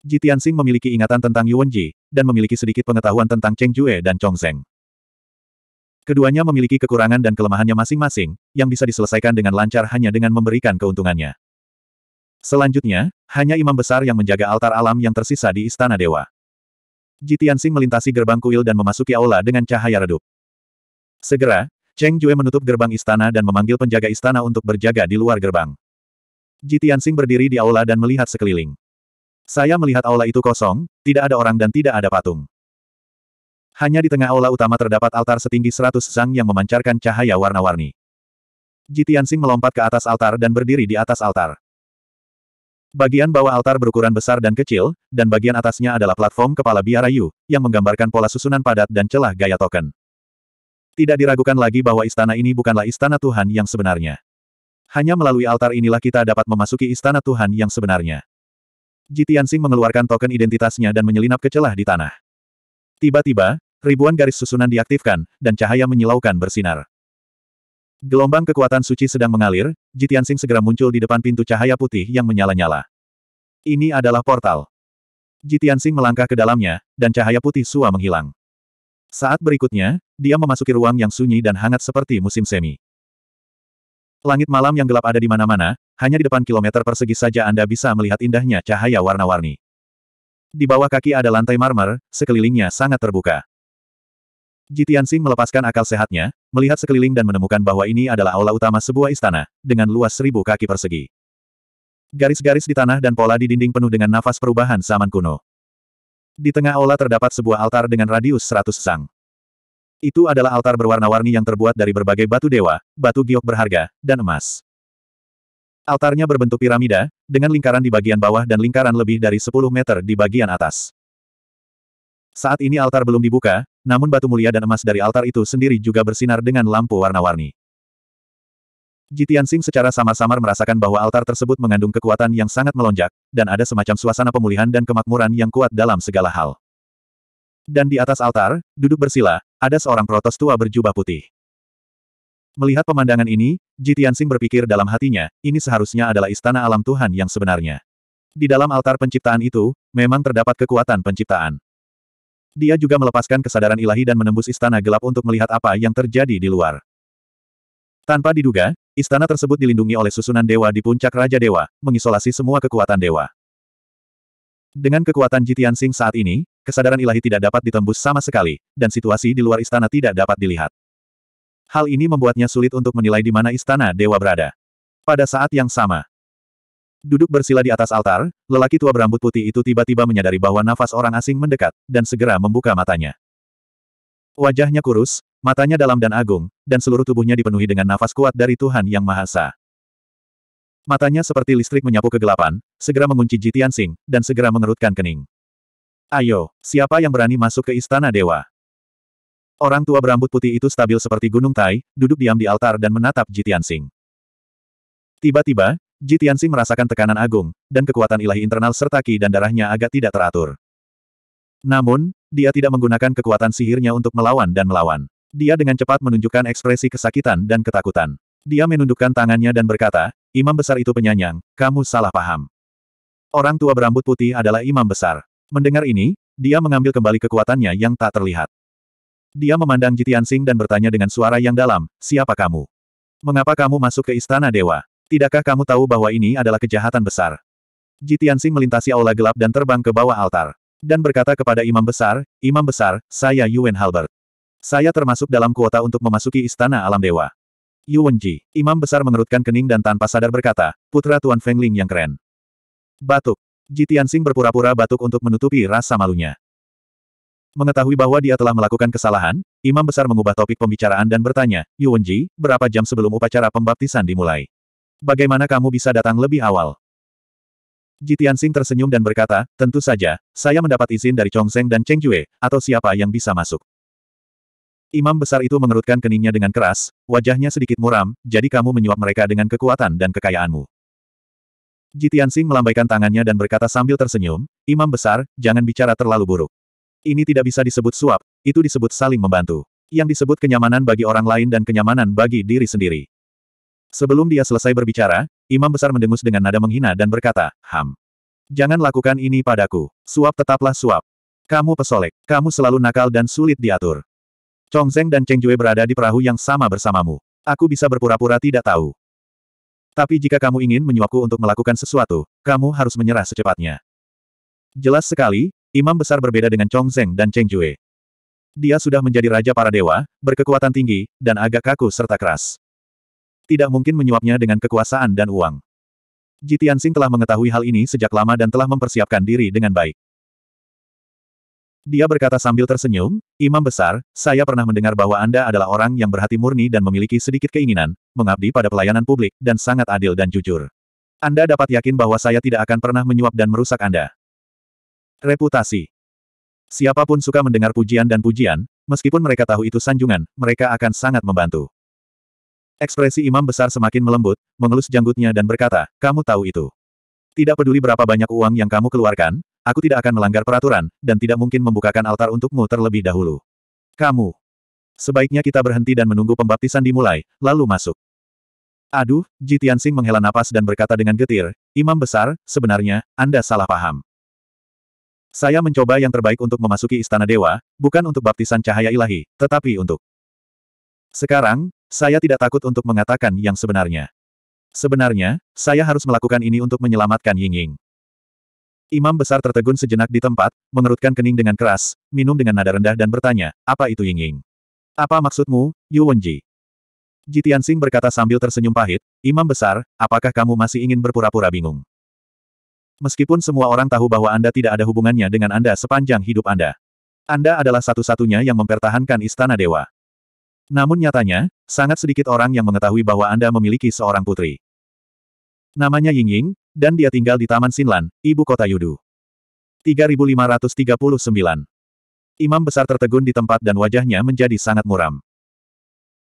Jitiansing memiliki ingatan tentang Yuan Ji dan memiliki sedikit pengetahuan tentang Cheng Jue dan Chong Zeng. Keduanya memiliki kekurangan dan kelemahannya masing-masing, yang bisa diselesaikan dengan lancar hanya dengan memberikan keuntungannya. Selanjutnya, hanya imam besar yang menjaga altar alam yang tersisa di Istana Dewa. Ji Tianxing melintasi gerbang kuil dan memasuki aula dengan cahaya redup. Segera, Cheng Jue menutup gerbang istana dan memanggil penjaga istana untuk berjaga di luar gerbang. Ji Tianxing berdiri di aula dan melihat sekeliling. Saya melihat aula itu kosong, tidak ada orang dan tidak ada patung. Hanya di tengah aula utama terdapat altar setinggi seratus zang yang memancarkan cahaya warna-warni. Ji Tianxing melompat ke atas altar dan berdiri di atas altar. Bagian bawah altar berukuran besar dan kecil, dan bagian atasnya adalah platform kepala biara Yu, yang menggambarkan pola susunan padat dan celah gaya token. Tidak diragukan lagi bahwa istana ini bukanlah istana Tuhan yang sebenarnya. Hanya melalui altar inilah kita dapat memasuki istana Tuhan yang sebenarnya. Jitiansing mengeluarkan token identitasnya dan menyelinap ke celah di tanah. Tiba-tiba, ribuan garis susunan diaktifkan, dan cahaya menyilaukan bersinar. Gelombang kekuatan suci sedang mengalir, Jitiansing segera muncul di depan pintu cahaya putih yang menyala-nyala. Ini adalah portal. Jitiansing melangkah ke dalamnya, dan cahaya putih sua menghilang. Saat berikutnya, dia memasuki ruang yang sunyi dan hangat seperti musim semi. Langit malam yang gelap ada di mana-mana, hanya di depan kilometer persegi saja Anda bisa melihat indahnya cahaya warna-warni. Di bawah kaki ada lantai marmer, sekelilingnya sangat terbuka. Jitiansing melepaskan akal sehatnya, melihat sekeliling dan menemukan bahwa ini adalah aula utama sebuah istana, dengan luas seribu kaki persegi. Garis-garis di tanah dan pola di dinding penuh dengan nafas perubahan zaman kuno. Di tengah aula terdapat sebuah altar dengan radius seratus sang. Itu adalah altar berwarna-warni yang terbuat dari berbagai batu dewa, batu giok berharga, dan emas. Altarnya berbentuk piramida, dengan lingkaran di bagian bawah dan lingkaran lebih dari 10 meter di bagian atas. Saat ini altar belum dibuka, namun batu mulia dan emas dari altar itu sendiri juga bersinar dengan lampu warna-warni. Jitian Sing secara samar-samar merasakan bahwa altar tersebut mengandung kekuatan yang sangat melonjak, dan ada semacam suasana pemulihan dan kemakmuran yang kuat dalam segala hal. Dan di atas altar, duduk bersila, ada seorang protos tua berjubah putih. Melihat pemandangan ini, Jitian Sing berpikir dalam hatinya, ini seharusnya adalah istana alam Tuhan yang sebenarnya. Di dalam altar penciptaan itu, memang terdapat kekuatan penciptaan. Dia juga melepaskan kesadaran ilahi dan menembus istana gelap untuk melihat apa yang terjadi di luar. Tanpa diduga, istana tersebut dilindungi oleh susunan dewa di puncak Raja Dewa, mengisolasi semua kekuatan dewa. Dengan kekuatan Jitian Sing saat ini, kesadaran ilahi tidak dapat ditembus sama sekali, dan situasi di luar istana tidak dapat dilihat. Hal ini membuatnya sulit untuk menilai di mana istana dewa berada. Pada saat yang sama, Duduk bersila di atas altar, lelaki tua berambut putih itu tiba-tiba menyadari bahwa nafas orang asing mendekat, dan segera membuka matanya. Wajahnya kurus, matanya dalam dan agung, dan seluruh tubuhnya dipenuhi dengan nafas kuat dari Tuhan Yang Maha Esa. Matanya seperti listrik menyapu kegelapan, segera mengunci Jitian Sing, dan segera mengerutkan kening. Ayo, siapa yang berani masuk ke Istana Dewa? Orang tua berambut putih itu stabil seperti gunung Tai, duduk diam di altar dan menatap Jitian Sing. Tiba-tiba, Ji merasakan tekanan agung, dan kekuatan ilahi internal serta ki dan darahnya agak tidak teratur. Namun, dia tidak menggunakan kekuatan sihirnya untuk melawan dan melawan. Dia dengan cepat menunjukkan ekspresi kesakitan dan ketakutan. Dia menundukkan tangannya dan berkata, Imam besar itu penyanyang, kamu salah paham. Orang tua berambut putih adalah imam besar. Mendengar ini, dia mengambil kembali kekuatannya yang tak terlihat. Dia memandang Jitian dan bertanya dengan suara yang dalam, siapa kamu? Mengapa kamu masuk ke istana dewa? Tidakkah kamu tahu bahwa ini adalah kejahatan besar? Jitiansing melintasi aula gelap dan terbang ke bawah altar. Dan berkata kepada imam besar, Imam besar, saya Yuan Halbert. Saya termasuk dalam kuota untuk memasuki istana alam dewa. Ji, imam besar mengerutkan kening dan tanpa sadar berkata, putra Tuan Feng Ling yang keren. Batuk. Jitiansing berpura-pura batuk untuk menutupi rasa malunya. Mengetahui bahwa dia telah melakukan kesalahan, Imam Besar mengubah topik pembicaraan dan bertanya, Ji, berapa jam sebelum upacara pembaptisan dimulai? Bagaimana kamu bisa datang lebih awal? Jitiansing tersenyum dan berkata, tentu saja, saya mendapat izin dari Chong Chongzheng dan Cheng Jue, atau siapa yang bisa masuk. Imam besar itu mengerutkan keningnya dengan keras, wajahnya sedikit muram, jadi kamu menyuap mereka dengan kekuatan dan kekayaanmu. Jitiansing melambaikan tangannya dan berkata sambil tersenyum, Imam besar, jangan bicara terlalu buruk. Ini tidak bisa disebut suap, itu disebut saling membantu. Yang disebut kenyamanan bagi orang lain dan kenyamanan bagi diri sendiri. Sebelum dia selesai berbicara, Imam Besar mendengus dengan nada menghina dan berkata, Ham. Jangan lakukan ini padaku. Suap tetaplah suap. Kamu pesolek, kamu selalu nakal dan sulit diatur. Chong Zeng dan Cheng Jue berada di perahu yang sama bersamamu. Aku bisa berpura-pura tidak tahu. Tapi jika kamu ingin menyuapku untuk melakukan sesuatu, kamu harus menyerah secepatnya. Jelas sekali, Imam Besar berbeda dengan Chong Zeng dan Cheng Jue. Dia sudah menjadi raja para dewa, berkekuatan tinggi, dan agak kaku serta keras. Tidak mungkin menyuapnya dengan kekuasaan dan uang. Jitian Sing telah mengetahui hal ini sejak lama dan telah mempersiapkan diri dengan baik. Dia berkata sambil tersenyum, Imam Besar, saya pernah mendengar bahwa Anda adalah orang yang berhati murni dan memiliki sedikit keinginan, mengabdi pada pelayanan publik, dan sangat adil dan jujur. Anda dapat yakin bahwa saya tidak akan pernah menyuap dan merusak Anda. Reputasi Siapapun suka mendengar pujian dan pujian, meskipun mereka tahu itu sanjungan, mereka akan sangat membantu. Ekspresi imam besar semakin melembut, mengelus janggutnya dan berkata, kamu tahu itu. Tidak peduli berapa banyak uang yang kamu keluarkan, aku tidak akan melanggar peraturan, dan tidak mungkin membukakan altar untukmu terlebih dahulu. Kamu. Sebaiknya kita berhenti dan menunggu pembaptisan dimulai, lalu masuk. Aduh, Ji Tianxing menghela napas dan berkata dengan getir, Imam Besar, sebenarnya, Anda salah paham. Saya mencoba yang terbaik untuk memasuki Istana Dewa, bukan untuk baptisan cahaya ilahi, tetapi untuk... Sekarang, saya tidak takut untuk mengatakan yang sebenarnya. Sebenarnya, saya harus melakukan ini untuk menyelamatkan Ying Ying. Imam besar tertegun sejenak di tempat, mengerutkan kening dengan keras, minum dengan nada rendah dan bertanya, apa itu Ying Ying? Apa maksudmu, Yu Wenji? Ji Tianxing berkata sambil tersenyum pahit, Imam besar, apakah kamu masih ingin berpura-pura bingung? Meskipun semua orang tahu bahwa Anda tidak ada hubungannya dengan Anda sepanjang hidup Anda. Anda adalah satu-satunya yang mempertahankan Istana Dewa. Namun nyatanya, sangat sedikit orang yang mengetahui bahwa Anda memiliki seorang putri. Namanya Ying Ying, dan dia tinggal di Taman Sinlan, ibu kota Yudu. 3539 Imam besar tertegun di tempat dan wajahnya menjadi sangat muram.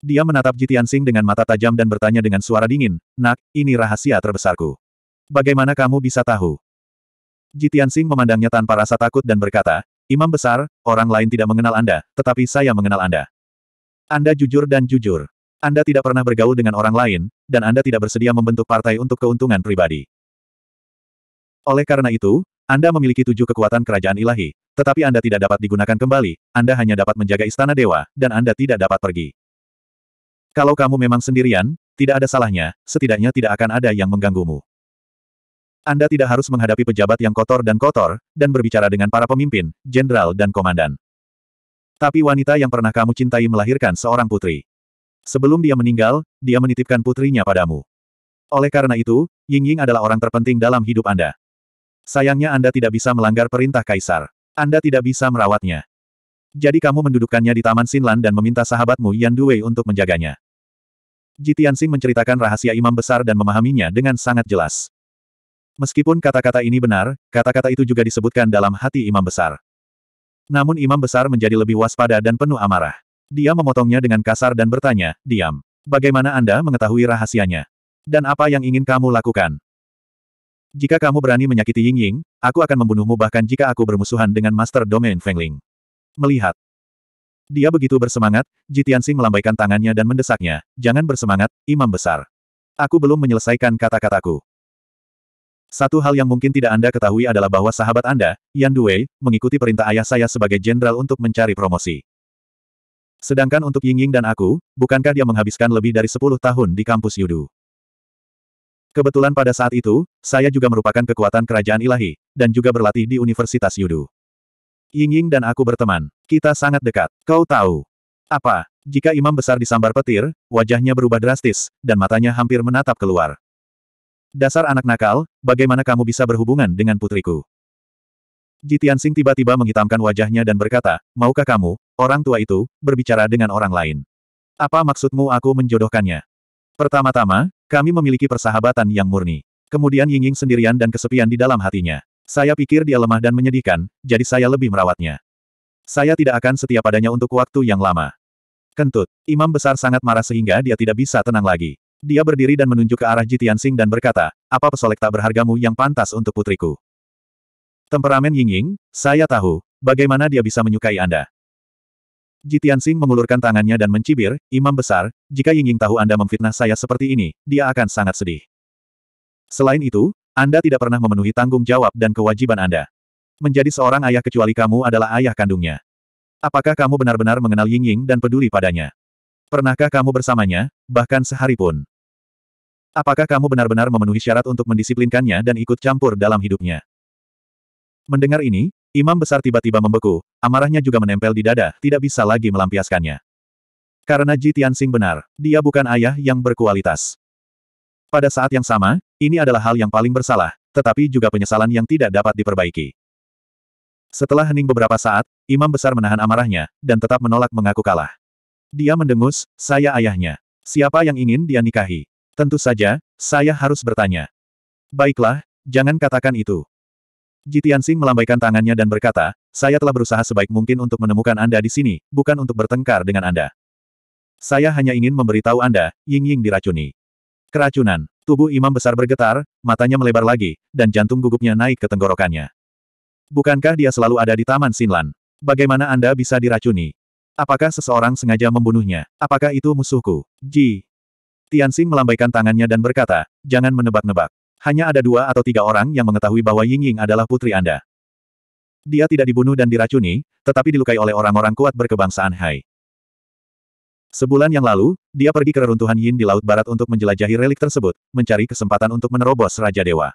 Dia menatap Jitiansing dengan mata tajam dan bertanya dengan suara dingin, Nak, ini rahasia terbesarku. Bagaimana kamu bisa tahu? Jitiansing memandangnya tanpa rasa takut dan berkata, Imam besar, orang lain tidak mengenal Anda, tetapi saya mengenal Anda. Anda jujur dan jujur. Anda tidak pernah bergaul dengan orang lain, dan Anda tidak bersedia membentuk partai untuk keuntungan pribadi. Oleh karena itu, Anda memiliki tujuh kekuatan kerajaan ilahi, tetapi Anda tidak dapat digunakan kembali, Anda hanya dapat menjaga istana dewa, dan Anda tidak dapat pergi. Kalau kamu memang sendirian, tidak ada salahnya, setidaknya tidak akan ada yang mengganggumu. Anda tidak harus menghadapi pejabat yang kotor dan kotor, dan berbicara dengan para pemimpin, jenderal dan komandan. Tapi wanita yang pernah kamu cintai melahirkan seorang putri. Sebelum dia meninggal, dia menitipkan putrinya padamu. Oleh karena itu, Ying Ying adalah orang terpenting dalam hidup Anda. Sayangnya Anda tidak bisa melanggar perintah kaisar. Anda tidak bisa merawatnya. Jadi kamu mendudukkannya di Taman Sinlan dan meminta sahabatmu Yan Duwei untuk menjaganya. Tianxing menceritakan rahasia imam besar dan memahaminya dengan sangat jelas. Meskipun kata-kata ini benar, kata-kata itu juga disebutkan dalam hati imam besar. Namun imam besar menjadi lebih waspada dan penuh amarah. Dia memotongnya dengan kasar dan bertanya, diam. Bagaimana Anda mengetahui rahasianya? Dan apa yang ingin kamu lakukan? Jika kamu berani menyakiti Ying Ying, aku akan membunuhmu bahkan jika aku bermusuhan dengan Master Domain Fengling. Melihat. Dia begitu bersemangat, Jitiansing melambaikan tangannya dan mendesaknya, jangan bersemangat, imam besar. Aku belum menyelesaikan kata-kataku. Satu hal yang mungkin tidak Anda ketahui adalah bahwa sahabat Anda, Yan Duwei, mengikuti perintah ayah saya sebagai jenderal untuk mencari promosi. Sedangkan untuk Ying Ying dan aku, bukankah dia menghabiskan lebih dari 10 tahun di kampus Yudu? Kebetulan pada saat itu, saya juga merupakan kekuatan kerajaan ilahi, dan juga berlatih di Universitas Yudu. Ying Ying dan aku berteman. Kita sangat dekat. Kau tahu. Apa? Jika imam besar disambar petir, wajahnya berubah drastis, dan matanya hampir menatap keluar. Dasar anak nakal, bagaimana kamu bisa berhubungan dengan putriku? Jitian Sing tiba-tiba menghitamkan wajahnya dan berkata, Maukah kamu, orang tua itu, berbicara dengan orang lain? Apa maksudmu aku menjodohkannya? Pertama-tama, kami memiliki persahabatan yang murni. Kemudian Ying Ying sendirian dan kesepian di dalam hatinya. Saya pikir dia lemah dan menyedihkan, jadi saya lebih merawatnya. Saya tidak akan setia padanya untuk waktu yang lama. Kentut, imam besar sangat marah sehingga dia tidak bisa tenang lagi. Dia berdiri dan menunjuk ke arah Jitian Sing dan berkata, apa pesolek tak berhargamu yang pantas untuk putriku? Temperamen Yingying, saya tahu, bagaimana dia bisa menyukai Anda. Jitian Sing mengulurkan tangannya dan mencibir, Imam Besar, jika Yingying tahu Anda memfitnah saya seperti ini, dia akan sangat sedih. Selain itu, Anda tidak pernah memenuhi tanggung jawab dan kewajiban Anda. Menjadi seorang ayah kecuali kamu adalah ayah kandungnya. Apakah kamu benar-benar mengenal Yingying dan peduli padanya? Pernahkah kamu bersamanya, bahkan sehari pun? Apakah kamu benar-benar memenuhi syarat untuk mendisiplinkannya dan ikut campur dalam hidupnya? Mendengar ini, Imam Besar tiba-tiba membeku, amarahnya juga menempel di dada, tidak bisa lagi melampiaskannya. Karena Ji Tianxing benar, dia bukan ayah yang berkualitas. Pada saat yang sama, ini adalah hal yang paling bersalah, tetapi juga penyesalan yang tidak dapat diperbaiki. Setelah hening beberapa saat, Imam Besar menahan amarahnya, dan tetap menolak mengaku kalah. Dia mendengus, saya ayahnya. Siapa yang ingin dia nikahi? Tentu saja, saya harus bertanya. Baiklah, jangan katakan itu. Jitiansing melambaikan tangannya dan berkata, saya telah berusaha sebaik mungkin untuk menemukan Anda di sini, bukan untuk bertengkar dengan Anda. Saya hanya ingin memberitahu Anda, Ying Ying diracuni. Keracunan. Tubuh imam besar bergetar, matanya melebar lagi, dan jantung gugupnya naik ke tenggorokannya. Bukankah dia selalu ada di Taman Sinlan? Bagaimana Anda bisa diracuni? Apakah seseorang sengaja membunuhnya? Apakah itu musuhku? Ji, Tianxing melambaikan tangannya dan berkata, jangan menebak-nebak. Hanya ada dua atau tiga orang yang mengetahui bahwa Ying Ying adalah putri Anda. Dia tidak dibunuh dan diracuni, tetapi dilukai oleh orang-orang kuat berkebangsaan Hai. Sebulan yang lalu, dia pergi ke reruntuhan Yin di Laut Barat untuk menjelajahi relik tersebut, mencari kesempatan untuk menerobos Raja Dewa.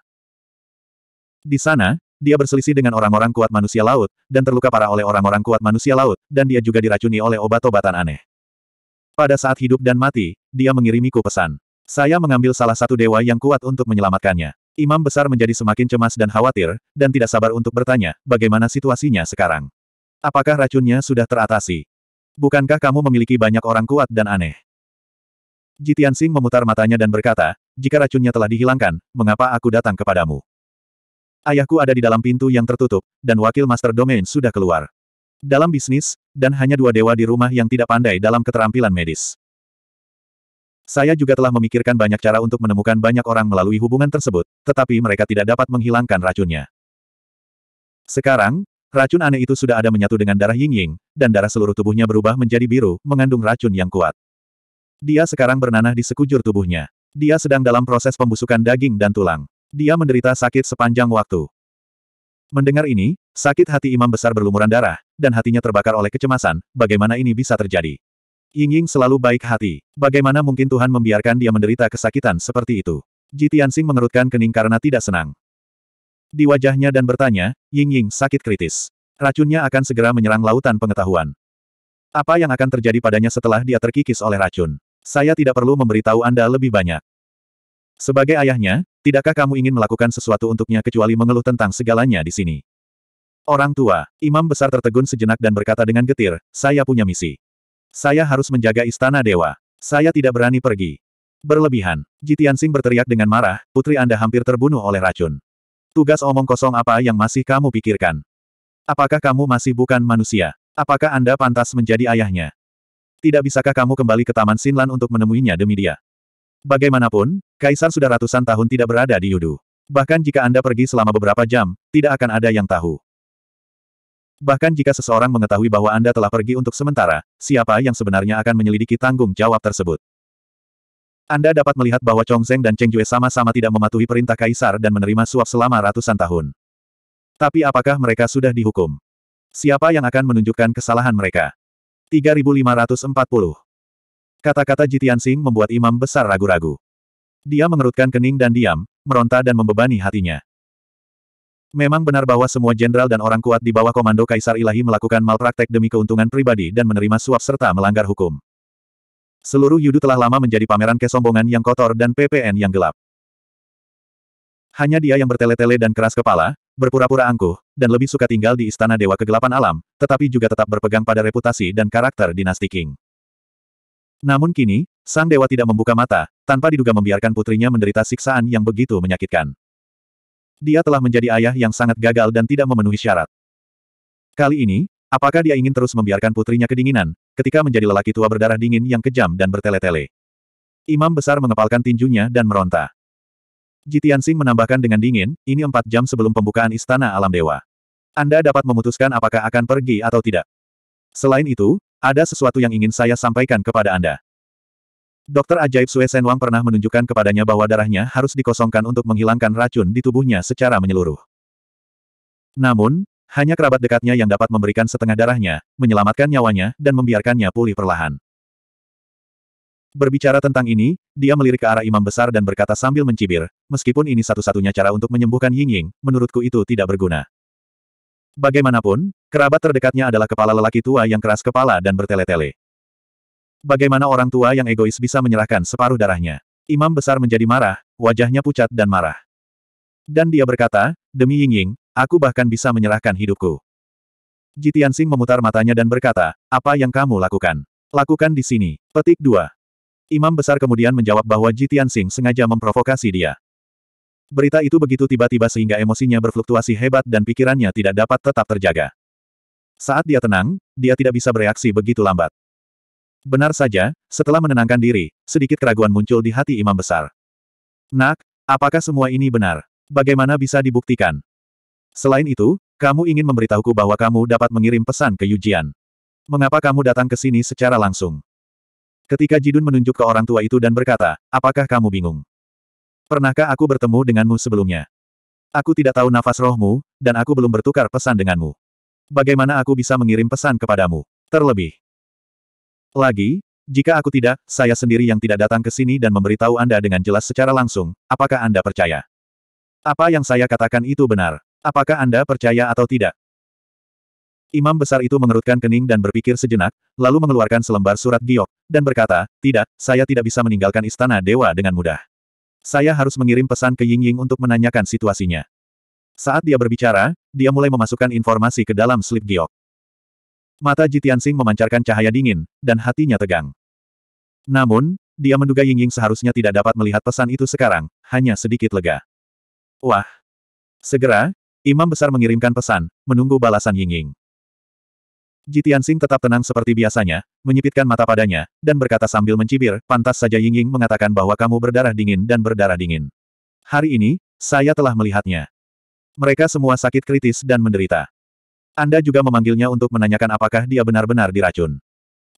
Di sana, dia berselisih dengan orang-orang kuat manusia laut, dan terluka parah oleh orang-orang kuat manusia laut, dan dia juga diracuni oleh obat-obatan aneh. Pada saat hidup dan mati, dia mengirimiku pesan. Saya mengambil salah satu dewa yang kuat untuk menyelamatkannya. Imam besar menjadi semakin cemas dan khawatir, dan tidak sabar untuk bertanya, bagaimana situasinya sekarang? Apakah racunnya sudah teratasi? Bukankah kamu memiliki banyak orang kuat dan aneh? Jitian Sing memutar matanya dan berkata, jika racunnya telah dihilangkan, mengapa aku datang kepadamu? Ayahku ada di dalam pintu yang tertutup, dan wakil Master Domain sudah keluar dalam bisnis, dan hanya dua dewa di rumah yang tidak pandai dalam keterampilan medis. Saya juga telah memikirkan banyak cara untuk menemukan banyak orang melalui hubungan tersebut, tetapi mereka tidak dapat menghilangkan racunnya. Sekarang, racun aneh itu sudah ada menyatu dengan darah Ying Ying, dan darah seluruh tubuhnya berubah menjadi biru, mengandung racun yang kuat. Dia sekarang bernanah di sekujur tubuhnya. Dia sedang dalam proses pembusukan daging dan tulang. Dia menderita sakit sepanjang waktu. Mendengar ini, sakit hati imam besar berlumuran darah, dan hatinya terbakar oleh kecemasan, bagaimana ini bisa terjadi. Ying Ying selalu baik hati. Bagaimana mungkin Tuhan membiarkan dia menderita kesakitan seperti itu? Ji Tianxing mengerutkan kening karena tidak senang. Di wajahnya dan bertanya, Ying Ying sakit kritis. Racunnya akan segera menyerang lautan pengetahuan. Apa yang akan terjadi padanya setelah dia terkikis oleh racun? Saya tidak perlu memberitahu Anda lebih banyak. Sebagai ayahnya, Tidakkah kamu ingin melakukan sesuatu untuknya kecuali mengeluh tentang segalanya di sini? Orang tua, imam besar tertegun sejenak dan berkata dengan getir, saya punya misi. Saya harus menjaga istana dewa. Saya tidak berani pergi. Berlebihan. Jitiansing berteriak dengan marah, putri Anda hampir terbunuh oleh racun. Tugas omong kosong apa yang masih kamu pikirkan? Apakah kamu masih bukan manusia? Apakah Anda pantas menjadi ayahnya? Tidak bisakah kamu kembali ke Taman Sinlan untuk menemuinya demi dia? Bagaimanapun, Kaisar sudah ratusan tahun tidak berada di Yudu. Bahkan jika Anda pergi selama beberapa jam, tidak akan ada yang tahu. Bahkan jika seseorang mengetahui bahwa Anda telah pergi untuk sementara, siapa yang sebenarnya akan menyelidiki tanggung jawab tersebut? Anda dapat melihat bahwa Chong Zeng dan Cheng Jue sama-sama tidak mematuhi perintah kaisar dan menerima suap selama ratusan tahun. Tapi apakah mereka sudah dihukum? Siapa yang akan menunjukkan kesalahan mereka? 3540 Kata-kata Jitian Sing membuat imam besar ragu-ragu. Dia mengerutkan kening dan diam, meronta dan membebani hatinya. Memang benar bahwa semua jenderal dan orang kuat di bawah komando Kaisar Ilahi melakukan malpraktek demi keuntungan pribadi dan menerima suap serta melanggar hukum. Seluruh Yudu telah lama menjadi pameran kesombongan yang kotor dan PPN yang gelap. Hanya dia yang bertele-tele dan keras kepala, berpura-pura angkuh, dan lebih suka tinggal di Istana Dewa Kegelapan Alam, tetapi juga tetap berpegang pada reputasi dan karakter dinasti King. Namun kini, sang dewa tidak membuka mata, tanpa diduga membiarkan putrinya menderita siksaan yang begitu menyakitkan. Dia telah menjadi ayah yang sangat gagal dan tidak memenuhi syarat. Kali ini, apakah dia ingin terus membiarkan putrinya kedinginan, ketika menjadi lelaki tua berdarah dingin yang kejam dan bertele-tele? Imam besar mengepalkan tinjunya dan meronta. Jitian Singh menambahkan dengan dingin, ini empat jam sebelum pembukaan Istana Alam Dewa. Anda dapat memutuskan apakah akan pergi atau tidak. Selain itu, ada sesuatu yang ingin saya sampaikan kepada Anda. Dokter ajaib Sue Sen Wang pernah menunjukkan kepadanya bahwa darahnya harus dikosongkan untuk menghilangkan racun di tubuhnya secara menyeluruh. Namun, hanya kerabat dekatnya yang dapat memberikan setengah darahnya, menyelamatkan nyawanya, dan membiarkannya pulih perlahan. Berbicara tentang ini, dia melirik ke arah imam besar dan berkata sambil mencibir, meskipun ini satu-satunya cara untuk menyembuhkan Ying Ying, menurutku itu tidak berguna. Bagaimanapun, kerabat terdekatnya adalah kepala lelaki tua yang keras kepala dan bertele-tele. Bagaimana orang tua yang egois bisa menyerahkan separuh darahnya? Imam besar menjadi marah, wajahnya pucat dan marah. Dan dia berkata, demi Yingying, aku bahkan bisa menyerahkan hidupku. Jitian Sing memutar matanya dan berkata, apa yang kamu lakukan? Lakukan di sini. Petik dua. Imam besar kemudian menjawab bahwa Jitian Sing sengaja memprovokasi dia. Berita itu begitu tiba-tiba sehingga emosinya berfluktuasi hebat dan pikirannya tidak dapat tetap terjaga. Saat dia tenang, dia tidak bisa bereaksi begitu lambat. Benar saja, setelah menenangkan diri, sedikit keraguan muncul di hati imam besar. Nak, apakah semua ini benar? Bagaimana bisa dibuktikan? Selain itu, kamu ingin memberitahuku bahwa kamu dapat mengirim pesan ke Yujian. Mengapa kamu datang ke sini secara langsung? Ketika Jidun menunjuk ke orang tua itu dan berkata, apakah kamu bingung? Pernahkah aku bertemu denganmu sebelumnya? Aku tidak tahu nafas rohmu, dan aku belum bertukar pesan denganmu. Bagaimana aku bisa mengirim pesan kepadamu? Terlebih. Lagi, jika aku tidak, saya sendiri yang tidak datang ke sini dan memberitahu Anda dengan jelas secara langsung, apakah Anda percaya? Apa yang saya katakan itu benar? Apakah Anda percaya atau tidak? Imam besar itu mengerutkan kening dan berpikir sejenak, lalu mengeluarkan selembar surat giok, dan berkata, Tidak, saya tidak bisa meninggalkan istana dewa dengan mudah. Saya harus mengirim pesan ke Ying Ying untuk menanyakan situasinya. Saat dia berbicara, dia mulai memasukkan informasi ke dalam slip giok. Mata Jitiansing memancarkan cahaya dingin, dan hatinya tegang. Namun, dia menduga Ying Ying seharusnya tidak dapat melihat pesan itu sekarang, hanya sedikit lega. Wah! Segera, Imam Besar mengirimkan pesan, menunggu balasan Ying Ying. Jitian Sing tetap tenang seperti biasanya, menyipitkan mata padanya, dan berkata sambil mencibir, pantas saja Ying Ying mengatakan bahwa kamu berdarah dingin dan berdarah dingin. Hari ini, saya telah melihatnya. Mereka semua sakit kritis dan menderita. Anda juga memanggilnya untuk menanyakan apakah dia benar-benar diracun.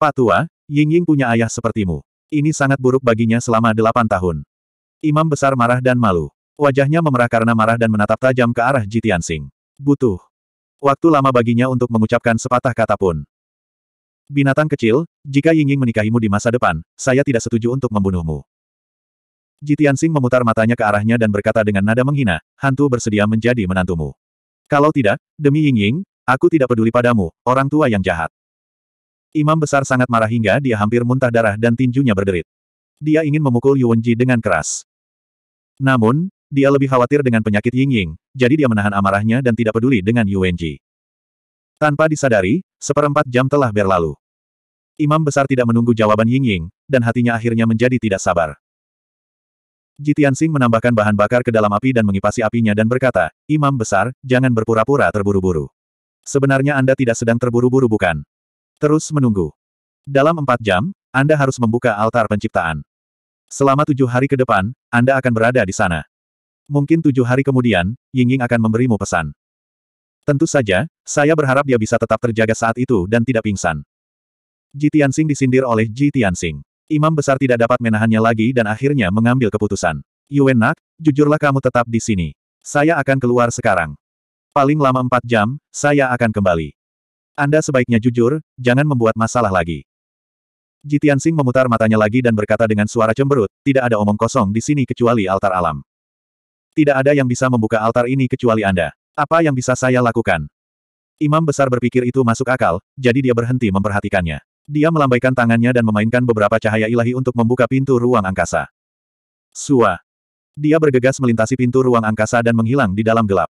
Pak Tua, Ying Ying punya ayah sepertimu. Ini sangat buruk baginya selama delapan tahun. Imam besar marah dan malu. Wajahnya memerah karena marah dan menatap tajam ke arah Jitian Sing. Butuh Waktu lama baginya untuk mengucapkan sepatah kata pun. Binatang kecil, jika Yingying menikahimu di masa depan, saya tidak setuju untuk membunuhmu. Jitiansing memutar matanya ke arahnya dan berkata dengan nada menghina, hantu bersedia menjadi menantumu. Kalau tidak, demi Yingying, aku tidak peduli padamu, orang tua yang jahat. Imam besar sangat marah hingga dia hampir muntah darah dan tinjunya berderit. Dia ingin memukul Yuan dengan keras. Namun, dia lebih khawatir dengan penyakit Ying Ying, jadi dia menahan amarahnya dan tidak peduli dengan Yuan Ji. Tanpa disadari, seperempat jam telah berlalu. Imam besar tidak menunggu jawaban Ying Ying, dan hatinya akhirnya menjadi tidak sabar. Jitiansing menambahkan bahan bakar ke dalam api dan mengipasi apinya dan berkata, Imam besar, jangan berpura-pura terburu-buru. Sebenarnya Anda tidak sedang terburu-buru bukan? Terus menunggu. Dalam empat jam, Anda harus membuka altar penciptaan. Selama tujuh hari ke depan, Anda akan berada di sana. Mungkin tujuh hari kemudian, Yingying akan memberimu pesan. Tentu saja, saya berharap dia bisa tetap terjaga saat itu dan tidak pingsan. Ji Tianxing disindir oleh Ji Tianxing. Imam besar tidak dapat menahannya lagi dan akhirnya mengambil keputusan. Nak, jujurlah kamu tetap di sini. Saya akan keluar sekarang. Paling lama empat jam, saya akan kembali. Anda sebaiknya jujur, jangan membuat masalah lagi. Ji Tianxing memutar matanya lagi dan berkata dengan suara cemberut, tidak ada omong kosong di sini kecuali altar alam. Tidak ada yang bisa membuka altar ini kecuali Anda. Apa yang bisa saya lakukan? Imam besar berpikir itu masuk akal, jadi dia berhenti memperhatikannya. Dia melambaikan tangannya dan memainkan beberapa cahaya ilahi untuk membuka pintu ruang angkasa. Sua. Dia bergegas melintasi pintu ruang angkasa dan menghilang di dalam gelap.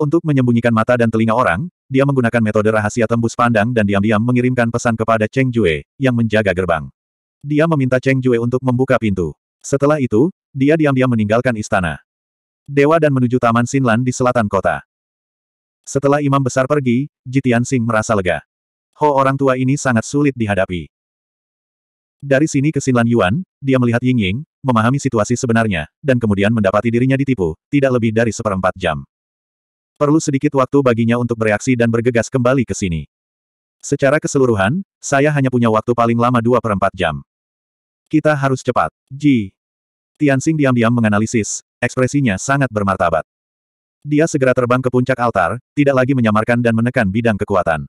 Untuk menyembunyikan mata dan telinga orang, dia menggunakan metode rahasia tembus pandang dan diam-diam mengirimkan pesan kepada Cheng Jue, yang menjaga gerbang. Dia meminta Cheng Jue untuk membuka pintu. Setelah itu, dia diam-diam meninggalkan istana. Dewa dan menuju Taman Sinlan di selatan kota. Setelah imam besar pergi, Jitian Sing merasa lega. Ho orang tua ini sangat sulit dihadapi. Dari sini ke Sinlan Yuan, dia melihat Ying Ying, memahami situasi sebenarnya, dan kemudian mendapati dirinya ditipu, tidak lebih dari seperempat jam. Perlu sedikit waktu baginya untuk bereaksi dan bergegas kembali ke sini. Secara keseluruhan, saya hanya punya waktu paling lama dua perempat jam. Kita harus cepat. Ji, Tianxing diam-diam menganalisis, ekspresinya sangat bermartabat. Dia segera terbang ke puncak altar, tidak lagi menyamarkan dan menekan bidang kekuatan.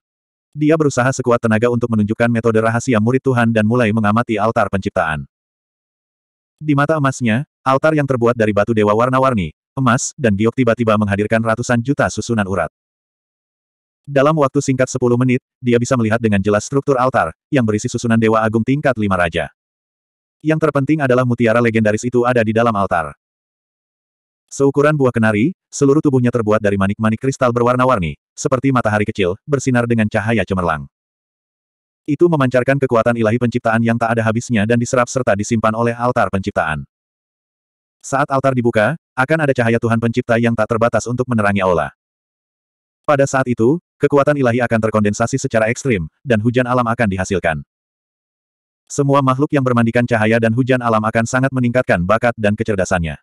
Dia berusaha sekuat tenaga untuk menunjukkan metode rahasia murid Tuhan dan mulai mengamati altar penciptaan. Di mata emasnya, altar yang terbuat dari batu dewa warna-warni, emas, dan giok tiba-tiba menghadirkan ratusan juta susunan urat. Dalam waktu singkat 10 menit, dia bisa melihat dengan jelas struktur altar, yang berisi susunan dewa agung tingkat lima raja. Yang terpenting adalah mutiara legendaris itu ada di dalam altar. Seukuran buah kenari, seluruh tubuhnya terbuat dari manik-manik kristal berwarna-warni, seperti matahari kecil, bersinar dengan cahaya cemerlang. Itu memancarkan kekuatan ilahi penciptaan yang tak ada habisnya dan diserap serta disimpan oleh altar penciptaan. Saat altar dibuka, akan ada cahaya Tuhan pencipta yang tak terbatas untuk menerangi aula. Pada saat itu, kekuatan ilahi akan terkondensasi secara ekstrim, dan hujan alam akan dihasilkan. Semua makhluk yang bermandikan cahaya dan hujan alam akan sangat meningkatkan bakat dan kecerdasannya.